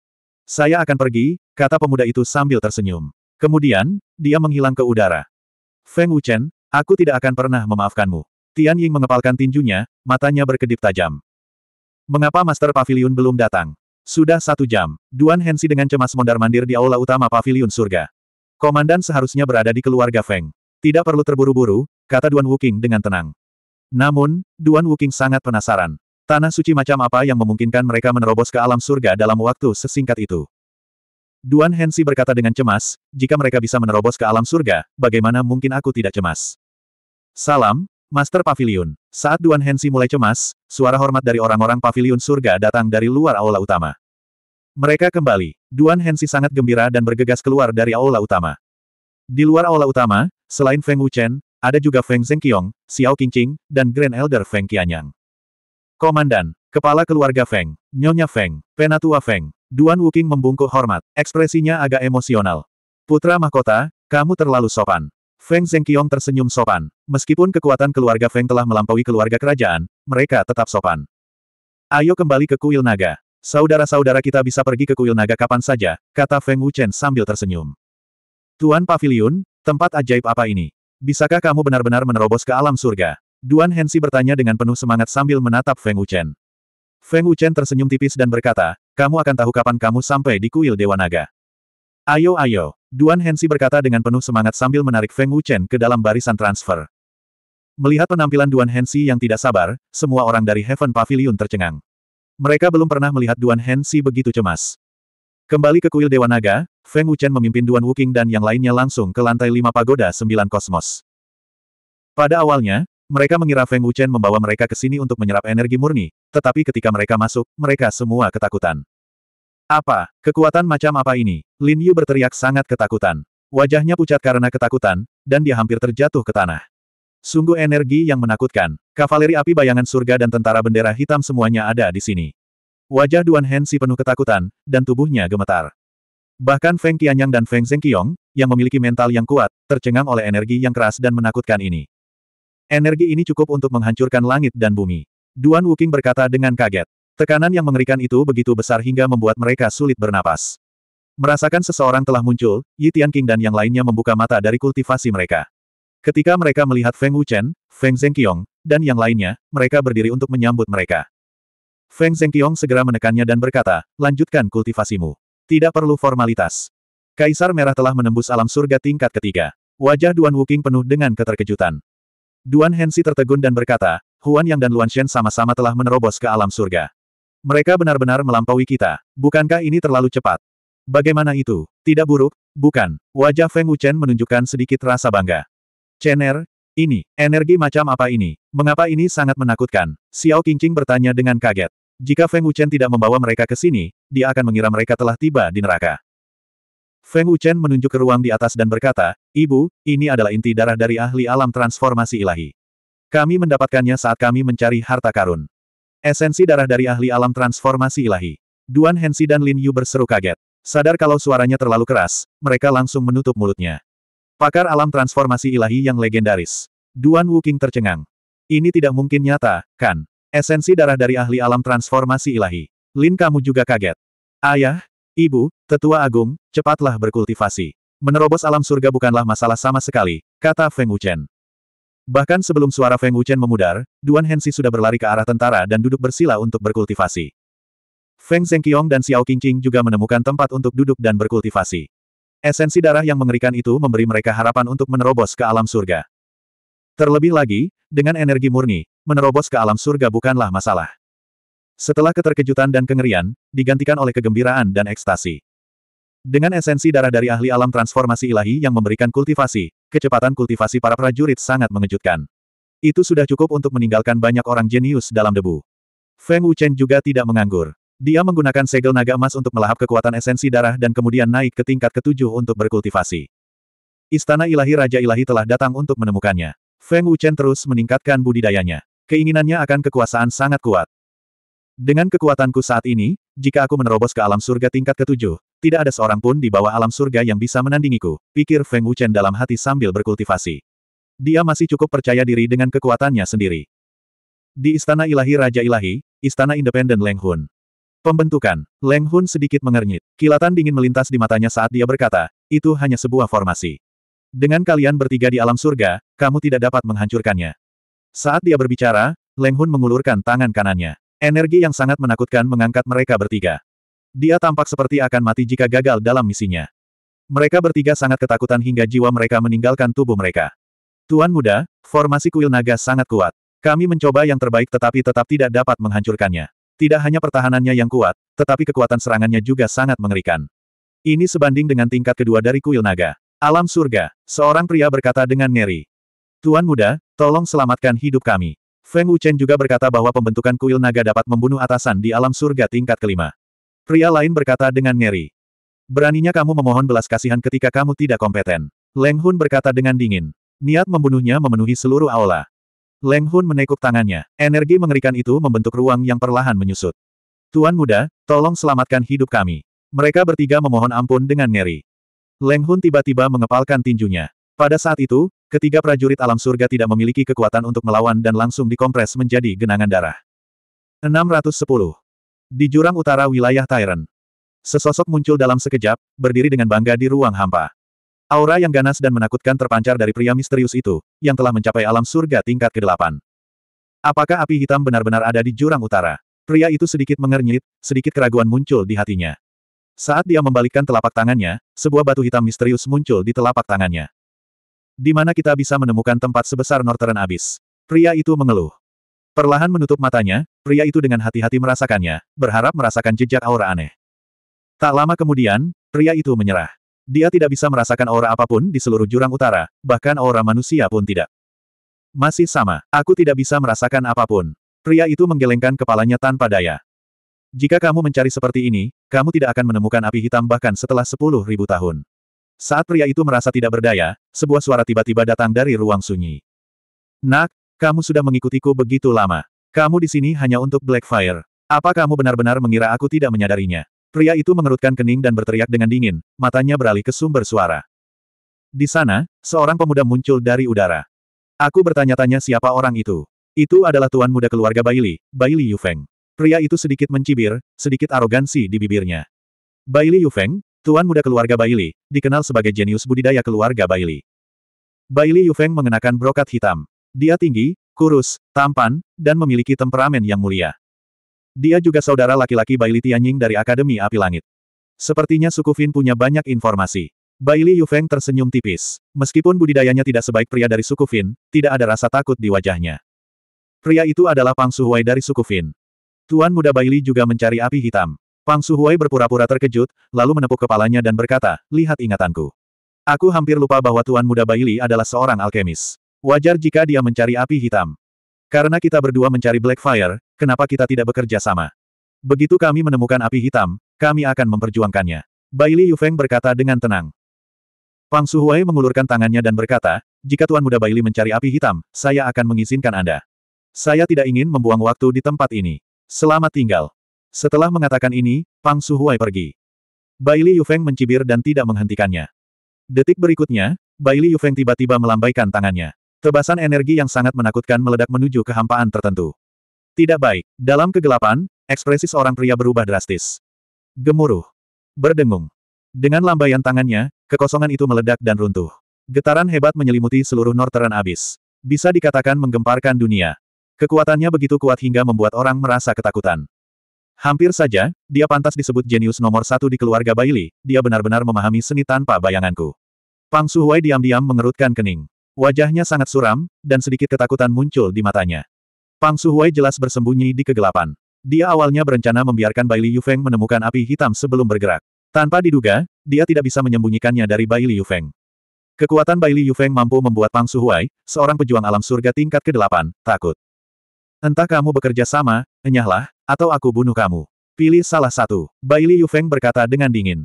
Saya akan pergi, kata pemuda itu sambil tersenyum. Kemudian, dia menghilang ke udara. Feng Wuchen, aku tidak akan pernah memaafkanmu. Tian Ying mengepalkan tinjunya, matanya berkedip tajam. Mengapa Master Pavilion belum datang? Sudah satu jam, Duan Hensi dengan cemas mondar-mandir di aula utama Pavilion Surga. Komandan seharusnya berada di keluarga Feng. Tidak perlu terburu-buru, kata Duan Wuking dengan tenang. Namun, Duan Wuking sangat penasaran. Tanah suci macam apa yang memungkinkan mereka menerobos ke alam surga dalam waktu sesingkat itu? Duan Hensi berkata dengan cemas, jika mereka bisa menerobos ke alam surga, bagaimana mungkin aku tidak cemas? Salam, Master Pavilion. Saat Duan Hensi mulai cemas, suara hormat dari orang-orang pavilion surga datang dari luar aula utama. Mereka kembali. Duan Hensi sangat gembira dan bergegas keluar dari aula utama. Di luar aula utama, selain Feng Wuchen, ada juga Feng Zhengqiong, Xiao Qingqing, dan Grand Elder Feng Qianyang. Komandan, Kepala Keluarga Feng, Nyonya Feng, Penatua Feng, Duan Wuking membungkuk hormat, ekspresinya agak emosional. Putra Mahkota, kamu terlalu sopan. Feng Zhengqiong tersenyum sopan. Meskipun kekuatan keluarga Feng telah melampaui keluarga kerajaan, mereka tetap sopan. Ayo kembali ke kuil naga. Saudara-saudara kita bisa pergi ke kuil naga kapan saja, kata Feng Wuchen sambil tersenyum. Tuan Pavilion, tempat ajaib apa ini? Bisakah kamu benar-benar menerobos ke alam surga? Duan Hensi bertanya dengan penuh semangat sambil menatap Feng Wuchen. Feng Wuchen tersenyum tipis dan berkata, kamu akan tahu kapan kamu sampai di kuil Dewa Naga. Ayo ayo, Duan Hensi berkata dengan penuh semangat sambil menarik Feng Wuchen ke dalam barisan transfer. Melihat penampilan Duan Hensi yang tidak sabar, semua orang dari Heaven Pavilion tercengang. Mereka belum pernah melihat Duan Hensi begitu cemas. Kembali ke kuil Dewa Naga, Feng Wuchen memimpin Duan Wuking dan yang lainnya langsung ke lantai lima pagoda sembilan kosmos. Pada awalnya, mereka mengira Feng Wuchen membawa mereka ke sini untuk menyerap energi murni, tetapi ketika mereka masuk, mereka semua ketakutan. Apa? Kekuatan macam apa ini? Lin Yu berteriak sangat ketakutan. Wajahnya pucat karena ketakutan, dan dia hampir terjatuh ke tanah. Sungguh energi yang menakutkan. Kavaleri api bayangan surga dan tentara bendera hitam semuanya ada di sini. Wajah Duan Hensi penuh ketakutan, dan tubuhnya gemetar. Bahkan Feng Tianyang dan Feng Zhengqiong, yang memiliki mental yang kuat, tercengang oleh energi yang keras dan menakutkan ini. Energi ini cukup untuk menghancurkan langit dan bumi. Duan Wuking berkata dengan kaget. Tekanan yang mengerikan itu begitu besar hingga membuat mereka sulit bernapas. Merasakan seseorang telah muncul, Yi King dan yang lainnya membuka mata dari kultivasi mereka. Ketika mereka melihat Feng Wuchen, Feng Zhengqiong, dan yang lainnya, mereka berdiri untuk menyambut mereka. Feng Zhengqiong segera menekannya dan berkata, lanjutkan kultivasimu. Tidak perlu formalitas. Kaisar Merah telah menembus alam surga tingkat ketiga. Wajah Duan Wuking penuh dengan keterkejutan. Duan Hensi tertegun dan berkata, Huan Yang dan Luan Shen sama-sama telah menerobos ke alam surga. Mereka benar-benar melampaui kita. Bukankah ini terlalu cepat? Bagaimana itu? Tidak buruk? Bukan. Wajah Feng Wuchen menunjukkan sedikit rasa bangga. Er, ini, energi macam apa ini? Mengapa ini sangat menakutkan? Xiao Qingqing bertanya dengan kaget. Jika Feng Wuchen tidak membawa mereka ke sini, dia akan mengira mereka telah tiba di neraka. Feng Wuchen menunjuk ke ruang di atas dan berkata, Ibu, ini adalah inti darah dari ahli alam transformasi ilahi. Kami mendapatkannya saat kami mencari harta karun. Esensi darah dari ahli alam transformasi ilahi. Duan Hensi dan Lin Yu berseru kaget. Sadar kalau suaranya terlalu keras, mereka langsung menutup mulutnya. Pakar alam transformasi ilahi yang legendaris. Duan Wuking tercengang. Ini tidak mungkin nyata, kan? Esensi darah dari ahli alam transformasi ilahi. Lin kamu juga kaget. Ayah, Ibu, tetua agung, cepatlah berkultivasi. Menerobos alam surga bukanlah masalah sama sekali, kata Feng Wuchen. Bahkan sebelum suara Feng Wuchen memudar, Duan Hensi sudah berlari ke arah tentara dan duduk bersila untuk berkultivasi. Feng Zhengqiong dan Xiao Qingqing juga menemukan tempat untuk duduk dan berkultivasi. Esensi darah yang mengerikan itu memberi mereka harapan untuk menerobos ke alam surga. Terlebih lagi, dengan energi murni, menerobos ke alam surga bukanlah masalah. Setelah keterkejutan dan kengerian, digantikan oleh kegembiraan dan ekstasi. Dengan esensi darah dari ahli alam transformasi ilahi yang memberikan kultivasi, kecepatan kultivasi para prajurit sangat mengejutkan. Itu sudah cukup untuk meninggalkan banyak orang jenius dalam debu. Feng Wuchen juga tidak menganggur. Dia menggunakan segel naga emas untuk melahap kekuatan esensi darah dan kemudian naik ke tingkat ketujuh untuk berkultivasi. Istana ilahi Raja Ilahi telah datang untuk menemukannya. Feng Wuchen terus meningkatkan budidayanya. Keinginannya akan kekuasaan sangat kuat. Dengan kekuatanku saat ini, jika aku menerobos ke alam surga tingkat ketujuh, tidak ada seorang pun di bawah alam surga yang bisa menandingiku, pikir Feng Wuchen dalam hati sambil berkultivasi. Dia masih cukup percaya diri dengan kekuatannya sendiri. Di Istana Ilahi Raja Ilahi, Istana Independen Leng Hun. Pembentukan, Leng Hun sedikit mengernyit. Kilatan dingin melintas di matanya saat dia berkata, itu hanya sebuah formasi. Dengan kalian bertiga di alam surga, kamu tidak dapat menghancurkannya. Saat dia berbicara, Leng Hun mengulurkan tangan kanannya. Energi yang sangat menakutkan mengangkat mereka bertiga. Dia tampak seperti akan mati jika gagal dalam misinya. Mereka bertiga sangat ketakutan hingga jiwa mereka meninggalkan tubuh mereka. Tuan muda, formasi kuil naga sangat kuat. Kami mencoba yang terbaik tetapi tetap tidak dapat menghancurkannya. Tidak hanya pertahanannya yang kuat, tetapi kekuatan serangannya juga sangat mengerikan. Ini sebanding dengan tingkat kedua dari kuil naga. Alam surga, seorang pria berkata dengan ngeri. Tuan muda, tolong selamatkan hidup kami. Feng Wuchen juga berkata bahwa pembentukan kuil naga dapat membunuh atasan di alam surga tingkat kelima. Pria lain berkata dengan ngeri. Beraninya kamu memohon belas kasihan ketika kamu tidak kompeten. Leng Hun berkata dengan dingin. Niat membunuhnya memenuhi seluruh aula. Leng Hun menekuk tangannya. Energi mengerikan itu membentuk ruang yang perlahan menyusut. Tuan muda, tolong selamatkan hidup kami. Mereka bertiga memohon ampun dengan ngeri. Leng Hun tiba-tiba mengepalkan tinjunya. Pada saat itu, Ketiga prajurit alam surga tidak memiliki kekuatan untuk melawan dan langsung dikompres menjadi genangan darah. 610. Di jurang utara wilayah Tyrant. Sesosok muncul dalam sekejap, berdiri dengan bangga di ruang hampa. Aura yang ganas dan menakutkan terpancar dari pria misterius itu, yang telah mencapai alam surga tingkat ke-8. Apakah api hitam benar-benar ada di jurang utara? Pria itu sedikit mengernyit, sedikit keraguan muncul di hatinya. Saat dia membalikkan telapak tangannya, sebuah batu hitam misterius muncul di telapak tangannya. Di mana kita bisa menemukan tempat sebesar Northern Abyss? Pria itu mengeluh. Perlahan menutup matanya, pria itu dengan hati-hati merasakannya, berharap merasakan jejak aura aneh. Tak lama kemudian, pria itu menyerah. Dia tidak bisa merasakan aura apapun di seluruh jurang utara, bahkan aura manusia pun tidak. Masih sama, aku tidak bisa merasakan apapun. Pria itu menggelengkan kepalanya tanpa daya. Jika kamu mencari seperti ini, kamu tidak akan menemukan api hitam bahkan setelah sepuluh ribu tahun. Saat pria itu merasa tidak berdaya, sebuah suara tiba-tiba datang dari ruang sunyi. Nak, kamu sudah mengikutiku begitu lama. Kamu di sini hanya untuk Blackfire. Apa kamu benar-benar mengira aku tidak menyadarinya? Pria itu mengerutkan kening dan berteriak dengan dingin, matanya beralih ke sumber suara. Di sana, seorang pemuda muncul dari udara. Aku bertanya-tanya siapa orang itu. Itu adalah tuan muda keluarga Bailey Baili Yufeng. Pria itu sedikit mencibir, sedikit arogansi di bibirnya. Baili Yufeng, Tuan muda keluarga Baili, dikenal sebagai jenius budidaya keluarga Baili. Baili Yufeng mengenakan brokat hitam. Dia tinggi, kurus, tampan, dan memiliki temperamen yang mulia. Dia juga saudara laki-laki Baili Tianying dari Akademi Api Langit. Sepertinya suku Fin punya banyak informasi. Baili Yufeng tersenyum tipis. Meskipun budidayanya tidak sebaik pria dari suku Fin, tidak ada rasa takut di wajahnya. Pria itu adalah Pang Suhuai dari suku Fin. Tuan muda Baili juga mencari api hitam. Pang Suhuai berpura-pura terkejut, lalu menepuk kepalanya dan berkata, lihat ingatanku. Aku hampir lupa bahwa Tuan Muda Baili adalah seorang alkemis. Wajar jika dia mencari api hitam. Karena kita berdua mencari Black Fire, kenapa kita tidak bekerja sama? Begitu kami menemukan api hitam, kami akan memperjuangkannya. Baili Yufeng berkata dengan tenang. Pang Suhuai mengulurkan tangannya dan berkata, jika Tuan Muda Baili mencari api hitam, saya akan mengizinkan Anda. Saya tidak ingin membuang waktu di tempat ini. Selamat tinggal. Setelah mengatakan ini, Pang Suhuai pergi. Bai Li Yufeng mencibir dan tidak menghentikannya. Detik berikutnya, Bai Li Yufeng tiba-tiba melambaikan tangannya. Tebasan energi yang sangat menakutkan meledak menuju kehampaan tertentu. Tidak baik. Dalam kegelapan, ekspresi seorang pria berubah drastis. Gemuruh. Berdengung. Dengan lambaian tangannya, kekosongan itu meledak dan runtuh. Getaran hebat menyelimuti seluruh Northern Abyss. Bisa dikatakan menggemparkan dunia. Kekuatannya begitu kuat hingga membuat orang merasa ketakutan. Hampir saja, dia pantas disebut jenius nomor satu di keluarga Bailey, dia benar-benar memahami seni tanpa bayanganku. Pang Suhuai diam-diam mengerutkan kening. Wajahnya sangat suram, dan sedikit ketakutan muncul di matanya. Pang Suhuai jelas bersembunyi di kegelapan. Dia awalnya berencana membiarkan Bailey Yufeng menemukan api hitam sebelum bergerak. Tanpa diduga, dia tidak bisa menyembunyikannya dari Bailey Yufeng. Kekuatan Bailey Yufeng mampu membuat Pang Suhuai, seorang pejuang alam surga tingkat ke-8, takut. Entah kamu bekerja sama, enyahlah, atau aku bunuh kamu. Pilih salah satu, Bai Li Yufeng berkata dengan dingin.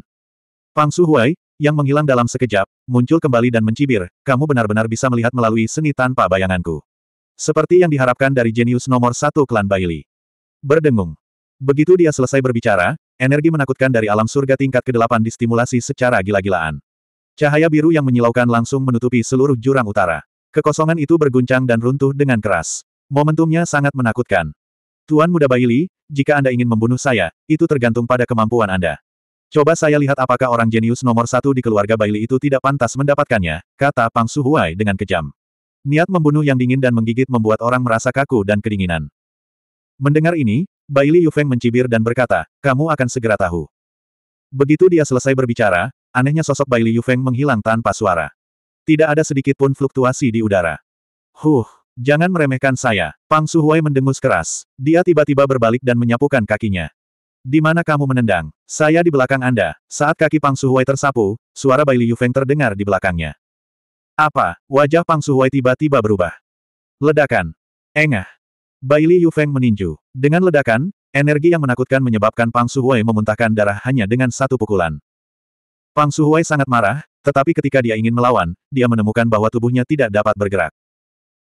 Pang Suhuai, yang menghilang dalam sekejap, muncul kembali dan mencibir, kamu benar-benar bisa melihat melalui seni tanpa bayanganku. Seperti yang diharapkan dari jenius nomor satu klan Bai Li. Berdengung. Begitu dia selesai berbicara, energi menakutkan dari alam surga tingkat ke-8 distimulasi secara gila-gilaan. Cahaya biru yang menyilaukan langsung menutupi seluruh jurang utara. Kekosongan itu berguncang dan runtuh dengan keras. Momentumnya sangat menakutkan. Tuan Muda Bailey. jika Anda ingin membunuh saya, itu tergantung pada kemampuan Anda. Coba saya lihat apakah orang jenius nomor satu di keluarga Bailey itu tidak pantas mendapatkannya, kata Pang Suhuai dengan kejam. Niat membunuh yang dingin dan menggigit membuat orang merasa kaku dan kedinginan. Mendengar ini, Baili Yufeng mencibir dan berkata, kamu akan segera tahu. Begitu dia selesai berbicara, anehnya sosok Baili Yufeng menghilang tanpa suara. Tidak ada sedikit pun fluktuasi di udara. Huh, Jangan meremehkan saya. Pang Suhuai mendengus keras. Dia tiba-tiba berbalik dan menyapukan kakinya. Di mana kamu menendang? Saya di belakang Anda. Saat kaki Pang Suhuai tersapu, suara Bai Liu Feng terdengar di belakangnya. Apa? Wajah Pang Suhuai tiba-tiba berubah. Ledakan. Engah. Bai Liu Feng meninju. Dengan ledakan, energi yang menakutkan menyebabkan Pang Suhuai memuntahkan darah hanya dengan satu pukulan. Pang Suhuai sangat marah, tetapi ketika dia ingin melawan, dia menemukan bahwa tubuhnya tidak dapat bergerak.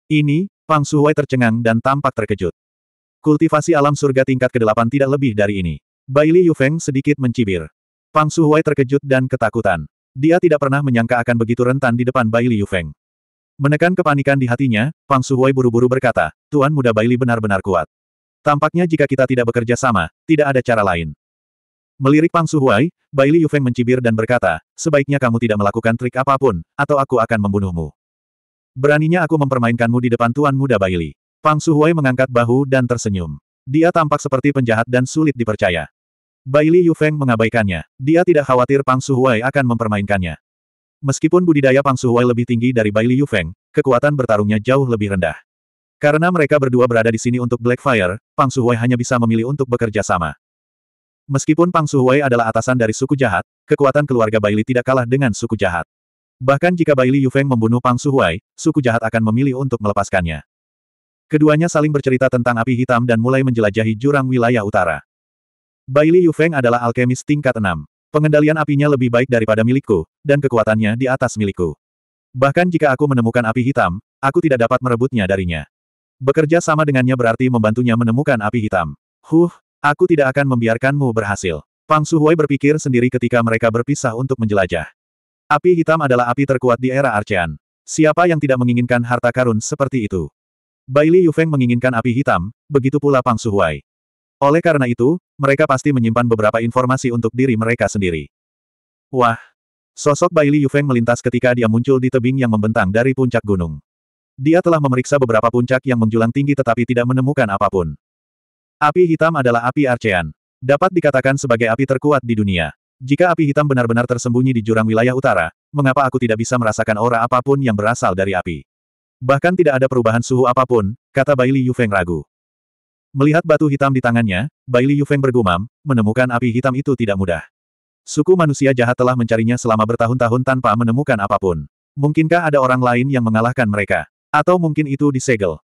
Ini, Pang Suhuai tercengang dan tampak terkejut. Kultivasi alam surga tingkat ke-8 tidak lebih dari ini. Bai Baili Yufeng sedikit mencibir. Pang Suhuai terkejut dan ketakutan. Dia tidak pernah menyangka akan begitu rentan di depan Bai Baili Yufeng. Menekan kepanikan di hatinya, Pang Suhuai buru-buru berkata, Tuan Muda Bai Li benar-benar kuat. Tampaknya jika kita tidak bekerja sama, tidak ada cara lain. Melirik Pang Suhuai, Baili Yufeng mencibir dan berkata, sebaiknya kamu tidak melakukan trik apapun, atau aku akan membunuhmu. Beraninya aku mempermainkanmu di depan Tuan Muda Baili. Pang Suhuai mengangkat bahu dan tersenyum. Dia tampak seperti penjahat dan sulit dipercaya. Baili Yufeng mengabaikannya. Dia tidak khawatir Pang Suhuai akan mempermainkannya. Meskipun budidaya Pang Suhuai lebih tinggi dari Baili Yufeng, kekuatan bertarungnya jauh lebih rendah. Karena mereka berdua berada di sini untuk Blackfire, Pang Suhuai hanya bisa memilih untuk bekerja sama. Meskipun Pang Suhuai adalah atasan dari suku jahat, kekuatan keluarga Baili tidak kalah dengan suku jahat. Bahkan jika Bailey Li Yufeng membunuh Pang Suhuai, suku jahat akan memilih untuk melepaskannya. Keduanya saling bercerita tentang api hitam dan mulai menjelajahi jurang wilayah utara. Bailey Li Yufeng adalah alkemis tingkat 6. Pengendalian apinya lebih baik daripada milikku, dan kekuatannya di atas milikku. Bahkan jika aku menemukan api hitam, aku tidak dapat merebutnya darinya. Bekerja sama dengannya berarti membantunya menemukan api hitam. Huh, aku tidak akan membiarkanmu berhasil. Pang Suhuai berpikir sendiri ketika mereka berpisah untuk menjelajah. Api hitam adalah api terkuat di era Archean. Siapa yang tidak menginginkan harta karun seperti itu? Baili Yufeng menginginkan api hitam, begitu pula Pang Suhuai. Oleh karena itu, mereka pasti menyimpan beberapa informasi untuk diri mereka sendiri. Wah! Sosok Baili Yufeng melintas ketika dia muncul di tebing yang membentang dari puncak gunung. Dia telah memeriksa beberapa puncak yang menjulang tinggi tetapi tidak menemukan apapun. Api hitam adalah api Archean. Dapat dikatakan sebagai api terkuat di dunia. Jika api hitam benar-benar tersembunyi di jurang wilayah utara, mengapa aku tidak bisa merasakan aura apapun yang berasal dari api? Bahkan tidak ada perubahan suhu apapun, kata Baili Yufeng ragu. Melihat batu hitam di tangannya, Baili Yufeng bergumam, menemukan api hitam itu tidak mudah. Suku manusia jahat telah mencarinya selama bertahun-tahun tanpa menemukan apapun. Mungkinkah ada orang lain yang mengalahkan mereka? Atau mungkin itu disegel?